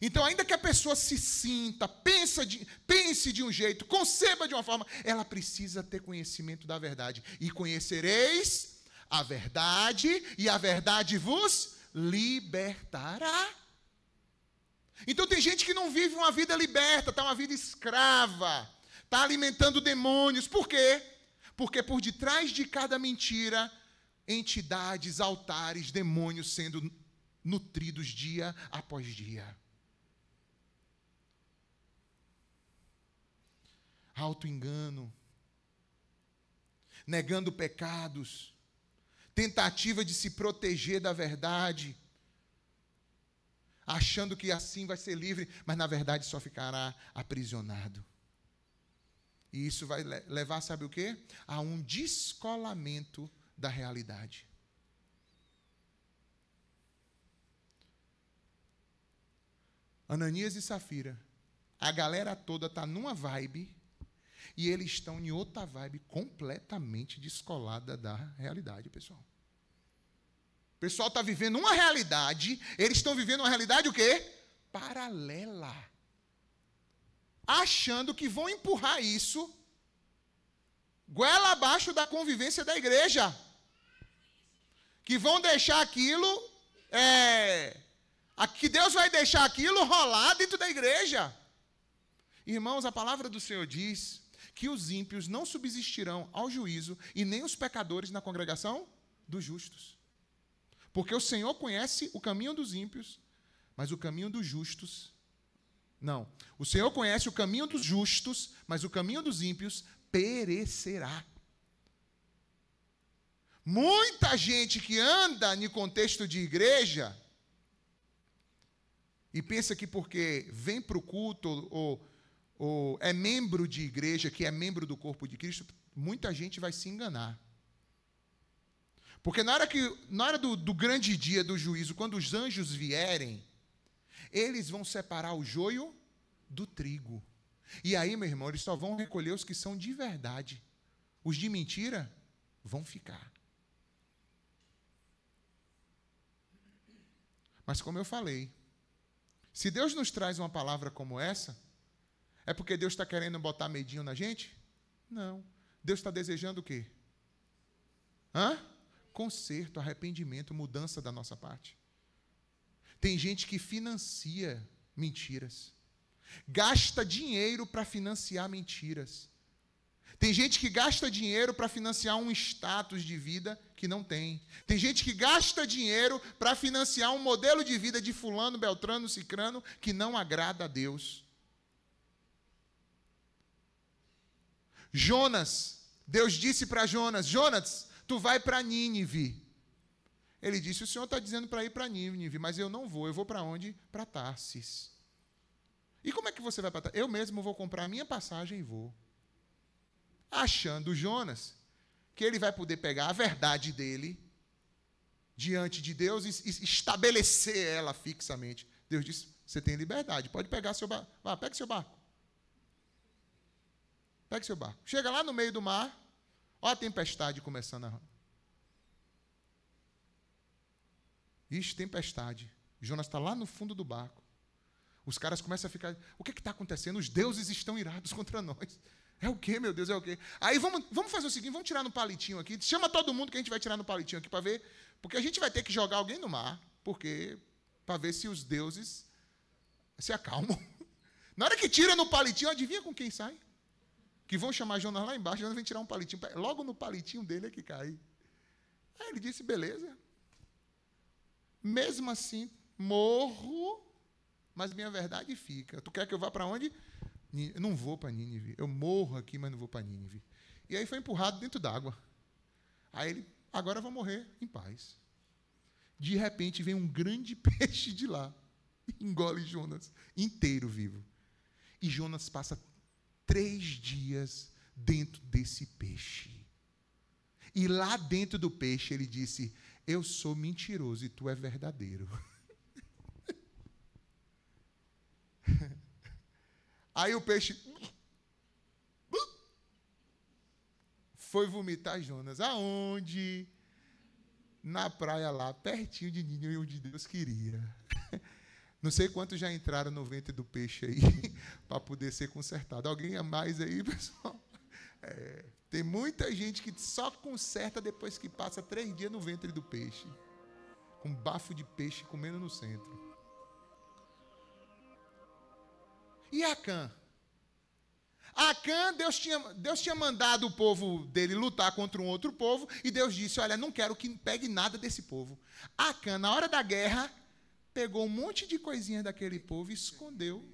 Então, ainda que a pessoa se sinta, de, pense de um jeito, conceba de uma forma, ela precisa ter conhecimento da verdade. E conhecereis a verdade, e a verdade vos libertará. Então, tem gente que não vive uma vida liberta, está uma vida escrava, está alimentando demônios. Por quê? porque por detrás de cada mentira, entidades, altares, demônios sendo nutridos dia após dia. Alto engano, negando pecados, tentativa de se proteger da verdade, achando que assim vai ser livre, mas na verdade só ficará aprisionado. E isso vai levar, sabe o quê? A um descolamento da realidade. Ananias e Safira, a galera toda está numa vibe e eles estão em outra vibe completamente descolada da realidade, pessoal. O pessoal está vivendo uma realidade, eles estão vivendo uma realidade o quê? Paralela achando que vão empurrar isso goela abaixo da convivência da igreja. Que vão deixar aquilo. É, que Deus vai deixar aquilo rolar dentro da igreja. Irmãos, a palavra do Senhor diz que os ímpios não subsistirão ao juízo e nem os pecadores na congregação dos justos. Porque o Senhor conhece o caminho dos ímpios, mas o caminho dos justos não. O Senhor conhece o caminho dos justos, mas o caminho dos ímpios perecerá. Muita gente que anda no contexto de igreja e pensa que porque vem para o culto ou, ou é membro de igreja, que é membro do corpo de Cristo, muita gente vai se enganar. Porque na hora, que, na hora do, do grande dia do juízo, quando os anjos vierem, eles vão separar o joio do trigo. E aí, meu irmão, eles só vão recolher os que são de verdade. Os de mentira vão ficar. Mas como eu falei, se Deus nos traz uma palavra como essa, é porque Deus está querendo botar medinho na gente? Não. Deus está desejando o quê? Hã? Conserto, arrependimento, mudança da nossa parte. Tem gente que financia mentiras, gasta dinheiro para financiar mentiras. Tem gente que gasta dinheiro para financiar um status de vida que não tem. Tem gente que gasta dinheiro para financiar um modelo de vida de fulano, beltrano, cicrano que não agrada a Deus. Jonas, Deus disse para Jonas: Jonas, tu vai para Nínive. Ele disse: O senhor está dizendo para ir para Nínive, mas eu não vou, eu vou para onde? Para Tarsis. E como é que você vai para Tarsis? Eu mesmo vou comprar a minha passagem e vou. Achando Jonas que ele vai poder pegar a verdade dele diante de Deus e, estabelecer ela fixamente. Deus disse: Você tem liberdade, pode pegar seu barco. Vá, pega seu barco. Pega seu barco. Chega lá no meio do mar, olha a tempestade começando a Ixi, tempestade. Jonas está lá no fundo do barco. Os caras começam a ficar. O que é está acontecendo? Os deuses estão irados contra nós. É o quê, meu Deus? É o quê? Aí vamos, vamos fazer o seguinte: vamos tirar no palitinho aqui. Chama todo mundo que a gente vai tirar no palitinho aqui para ver. Porque a gente vai ter que jogar alguém no mar. Porque. Para ver se os deuses se acalmam. Na hora que tira no palitinho, adivinha com quem sai? Que vão chamar Jonas lá embaixo. Jonas vem tirar um palitinho. Logo no palitinho dele é que cai. Aí ele disse: beleza. Mesmo assim, morro, mas minha verdade fica. Tu quer que eu vá para onde? Eu não vou para Nínive. Eu morro aqui, mas não vou para Nínive. E aí foi empurrado dentro d'água. Aí ele, agora eu vou morrer em paz. De repente vem um grande peixe de lá, engole Jonas inteiro vivo. E Jonas passa três dias dentro desse peixe. E lá dentro do peixe ele disse: eu sou mentiroso e tu é verdadeiro. Aí o peixe foi vomitar Jonas. Aonde? Na praia lá, pertinho de e onde Deus queria. Não sei quantos já entraram no ventre do peixe aí para poder ser consertado. Alguém a mais aí, pessoal? É, tem muita gente que só conserta depois que passa três dias no ventre do peixe, com bafo de peixe comendo no centro. E Acã? Acã, Deus tinha, Deus tinha mandado o povo dele lutar contra um outro povo, e Deus disse: Olha, não quero que pegue nada desse povo. Acã, na hora da guerra, pegou um monte de coisinha daquele povo e escondeu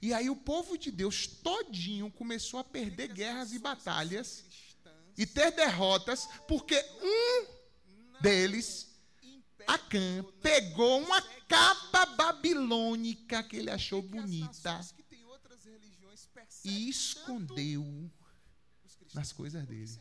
e aí o povo de Deus todinho começou a perder guerras e batalhas e ter derrotas, porque um deles, Acã, pegou uma capa babilônica que ele achou bonita e escondeu nas coisas dele.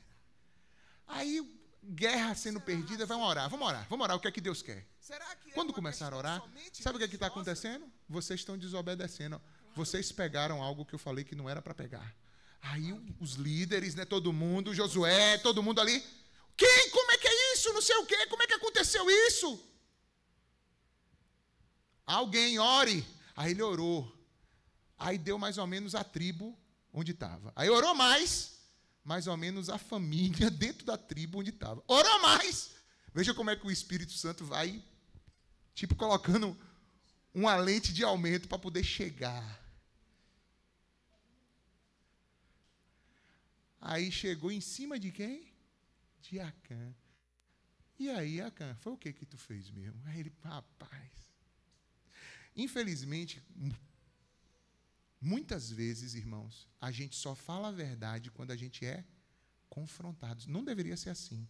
Aí, guerra sendo perdida, vamos orar, vamos orar, vamos orar, o que é que Deus quer? É Quando começaram a orar, sabe o que é está acontecendo? Vocês estão desobedecendo vocês pegaram algo que eu falei que não era para pegar. Aí os líderes, né, todo mundo, Josué, todo mundo ali, quem? Como é que é isso? Não sei o quê, como é que aconteceu isso? Alguém ore. Aí ele orou. Aí deu mais ou menos a tribo onde estava. Aí orou mais, mais ou menos a família dentro da tribo onde estava. Orou mais. Veja como é que o Espírito Santo vai, tipo, colocando uma lente de aumento para poder chegar Aí chegou em cima de quem? De Acã. E aí, Acã, foi o que que tu fez mesmo? Aí ele, rapaz. Infelizmente, muitas vezes, irmãos, a gente só fala a verdade quando a gente é confrontado. Não deveria ser assim.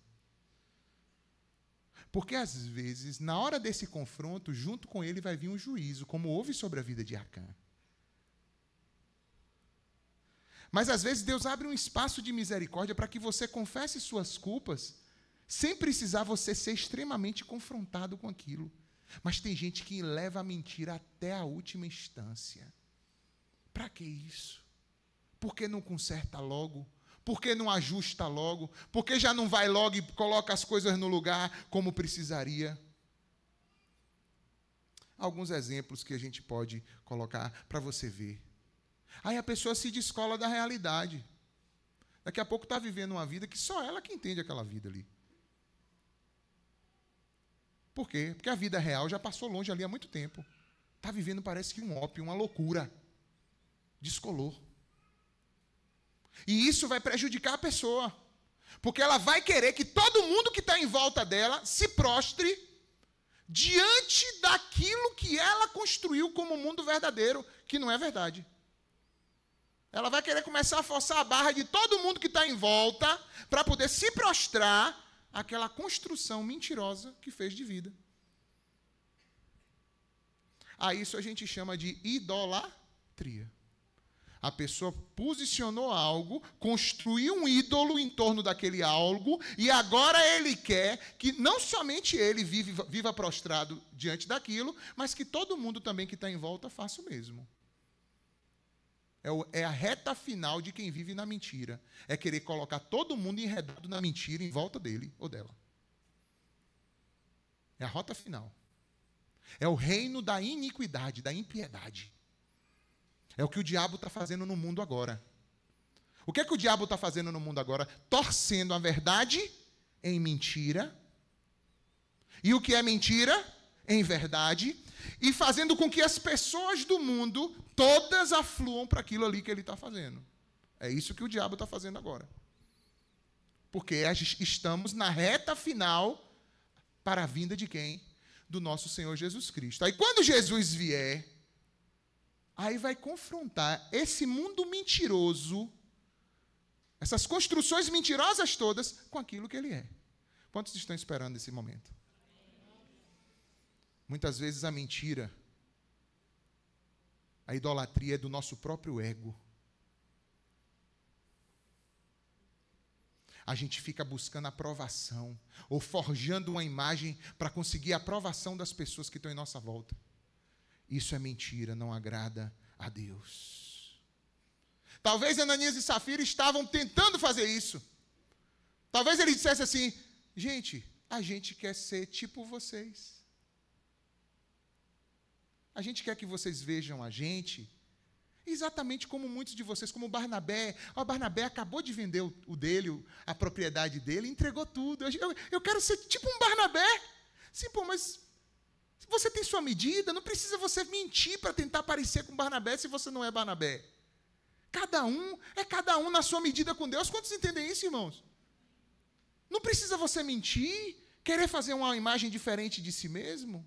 Porque às vezes, na hora desse confronto, junto com ele vai vir um juízo, como houve sobre a vida de Acã. Mas às vezes Deus abre um espaço de misericórdia para que você confesse suas culpas, sem precisar você ser extremamente confrontado com aquilo. Mas tem gente que leva a mentira até a última instância. Para que isso? Por que não conserta logo? Por que não ajusta logo? Por que já não vai logo e coloca as coisas no lugar como precisaria? Alguns exemplos que a gente pode colocar para você ver Aí a pessoa se descola da realidade. Daqui a pouco está vivendo uma vida que só ela que entende aquela vida ali. Por quê? Porque a vida real já passou longe ali há muito tempo. Está vivendo, parece que um ópio, uma loucura. Descolou. E isso vai prejudicar a pessoa. Porque ela vai querer que todo mundo que está em volta dela se prostre diante daquilo que ela construiu como mundo verdadeiro, que não é verdade. Ela vai querer começar a forçar a barra de todo mundo que está em volta para poder se prostrar àquela construção mentirosa que fez de vida. A isso a gente chama de idolatria. A pessoa posicionou algo, construiu um ídolo em torno daquele algo, e agora ele quer que não somente ele vive, viva prostrado diante daquilo, mas que todo mundo também que está em volta faça o mesmo. É, é, a reta final de quem vive na mentira. É querer colocar todo mundo enredado na mentira em volta dele ou dela. É a rota final. É o reino da iniquidade, da impiedade. É o que o diabo está fazendo no mundo agora. O que é que o diabo está fazendo no mundo agora? Torcendo a verdade em mentira. E o que é mentira? Em verdade e fazendo com que as pessoas do mundo todas afluam para aquilo ali que ele está fazendo. É isso que o diabo está fazendo agora. Porque estamos na reta final para a vinda de quem? Do nosso Senhor Jesus Cristo. Aí quando Jesus vier, aí vai confrontar esse mundo mentiroso, essas construções mentirosas todas, com aquilo que ele é. Quantos estão esperando esse momento? Muitas vezes a mentira, a idolatria é do nosso próprio ego. A gente fica buscando aprovação ou forjando uma imagem para conseguir a aprovação das pessoas que estão em nossa volta. Isso é mentira, não agrada a Deus. Talvez Ananias e Safira estavam tentando fazer isso. Talvez ele dissesse assim: gente, a gente quer ser tipo vocês. A gente quer que vocês vejam a gente exatamente como muitos de vocês, como Barnabé. O Barnabé acabou de vender o, o dele, a propriedade dele, entregou tudo. Eu, eu quero ser tipo um Barnabé. Sim, pô, mas você tem sua medida, não precisa você mentir para tentar parecer com Barnabé se você não é Barnabé. Cada um é cada um na sua medida com Deus. Quantos entendem isso, irmãos? Não precisa você mentir, querer fazer uma imagem diferente de si mesmo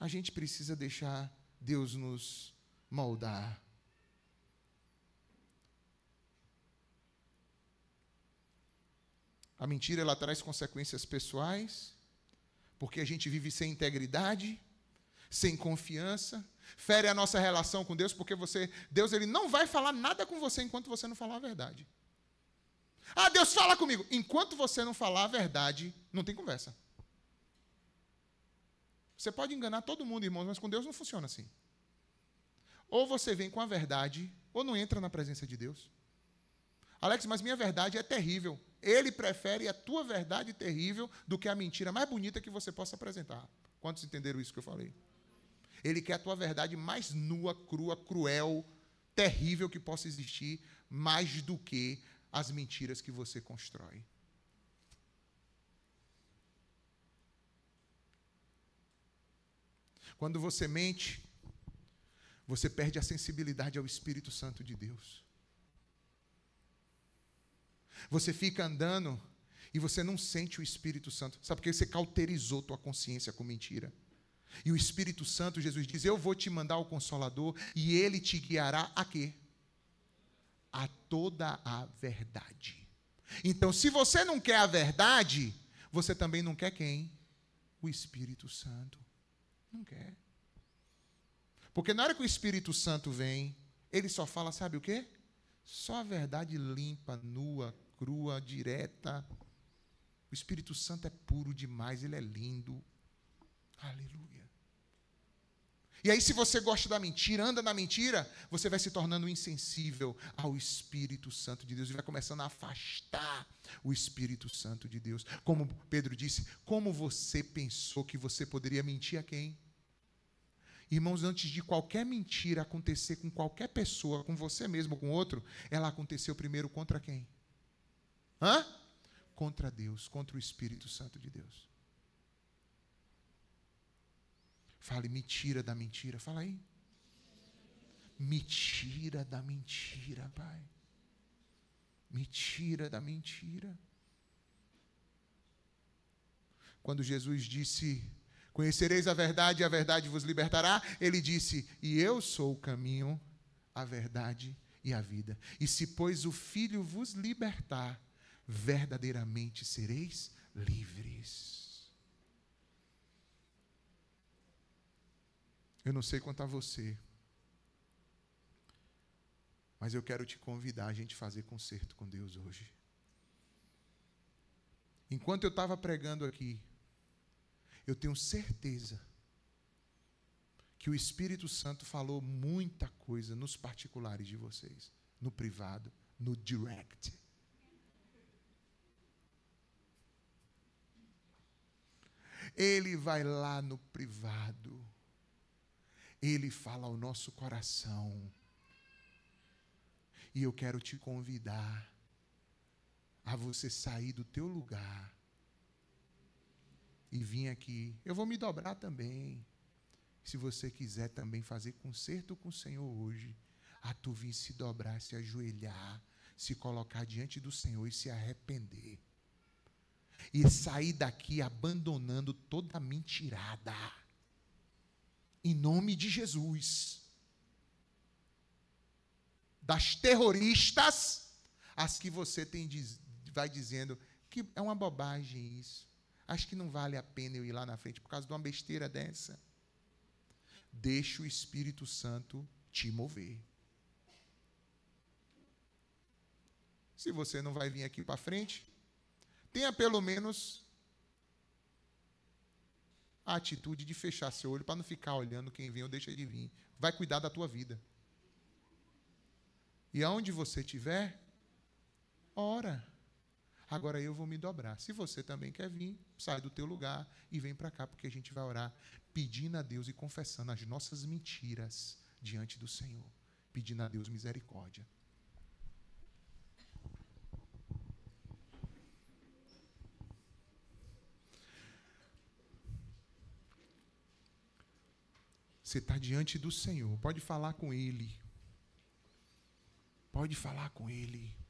a gente precisa deixar Deus nos moldar. A mentira ela traz consequências pessoais, porque a gente vive sem integridade, sem confiança, fere a nossa relação com Deus, porque você, Deus ele não vai falar nada com você enquanto você não falar a verdade. Ah, Deus fala comigo. Enquanto você não falar a verdade, não tem conversa. Você pode enganar todo mundo, irmãos, mas com Deus não funciona assim. Ou você vem com a verdade, ou não entra na presença de Deus. Alex, mas minha verdade é terrível. Ele prefere a tua verdade terrível do que a mentira mais bonita que você possa apresentar. Quantos entenderam isso que eu falei? Ele quer a tua verdade mais nua, crua, cruel, terrível que possa existir, mais do que as mentiras que você constrói. Quando você mente, você perde a sensibilidade ao Espírito Santo de Deus. Você fica andando e você não sente o Espírito Santo. Sabe por que você cauterizou tua consciência com mentira? E o Espírito Santo, Jesus diz: Eu vou te mandar o Consolador e ele te guiará a quê? A toda a verdade. Então, se você não quer a verdade, você também não quer quem? O Espírito Santo. Não quer. Porque na hora que o Espírito Santo vem, ele só fala, sabe o quê? Só a verdade limpa, nua, crua, direta. O Espírito Santo é puro demais, ele é lindo. Aleluia. E aí, se você gosta da mentira, anda na mentira, você vai se tornando insensível ao Espírito Santo de Deus e vai começando a afastar o Espírito Santo de Deus. Como Pedro disse, como você pensou que você poderia mentir a quem? Irmãos, antes de qualquer mentira acontecer com qualquer pessoa, com você mesmo ou com outro, ela aconteceu primeiro contra quem? Hã? Contra Deus, contra o Espírito Santo de Deus. Fale, mentira da mentira. Fala aí. mentira da mentira, Pai. mentira da mentira. Quando Jesus disse Conhecereis a verdade e a verdade vos libertará. Ele disse: E eu sou o caminho, a verdade e a vida. E se, pois, o Filho vos libertar, verdadeiramente sereis livres. Eu não sei quanto a você, mas eu quero te convidar a gente fazer concerto com Deus hoje. Enquanto eu estava pregando aqui, eu tenho certeza que o Espírito Santo falou muita coisa nos particulares de vocês, no privado, no direct. Ele vai lá no privado. Ele fala ao nosso coração. E eu quero te convidar a você sair do teu lugar e vim aqui. Eu vou me dobrar também. Se você quiser também fazer conserto com o Senhor hoje, a tu vir se dobrar, se ajoelhar, se colocar diante do Senhor e se arrepender. E sair daqui abandonando toda mentirada. Em nome de Jesus. Das terroristas, as que você tem, vai dizendo que é uma bobagem isso. Acho que não vale a pena eu ir lá na frente por causa de uma besteira dessa. Deixa o Espírito Santo te mover. Se você não vai vir aqui para frente, tenha pelo menos a atitude de fechar seu olho para não ficar olhando quem vem ou deixa de vir. Vai cuidar da tua vida. E aonde você estiver, ora. Agora eu vou me dobrar. Se você também quer vir, sai do teu lugar e vem para cá, porque a gente vai orar pedindo a Deus e confessando as nossas mentiras diante do Senhor, pedindo a Deus misericórdia. Você está diante do Senhor, pode falar com Ele. Pode falar com Ele.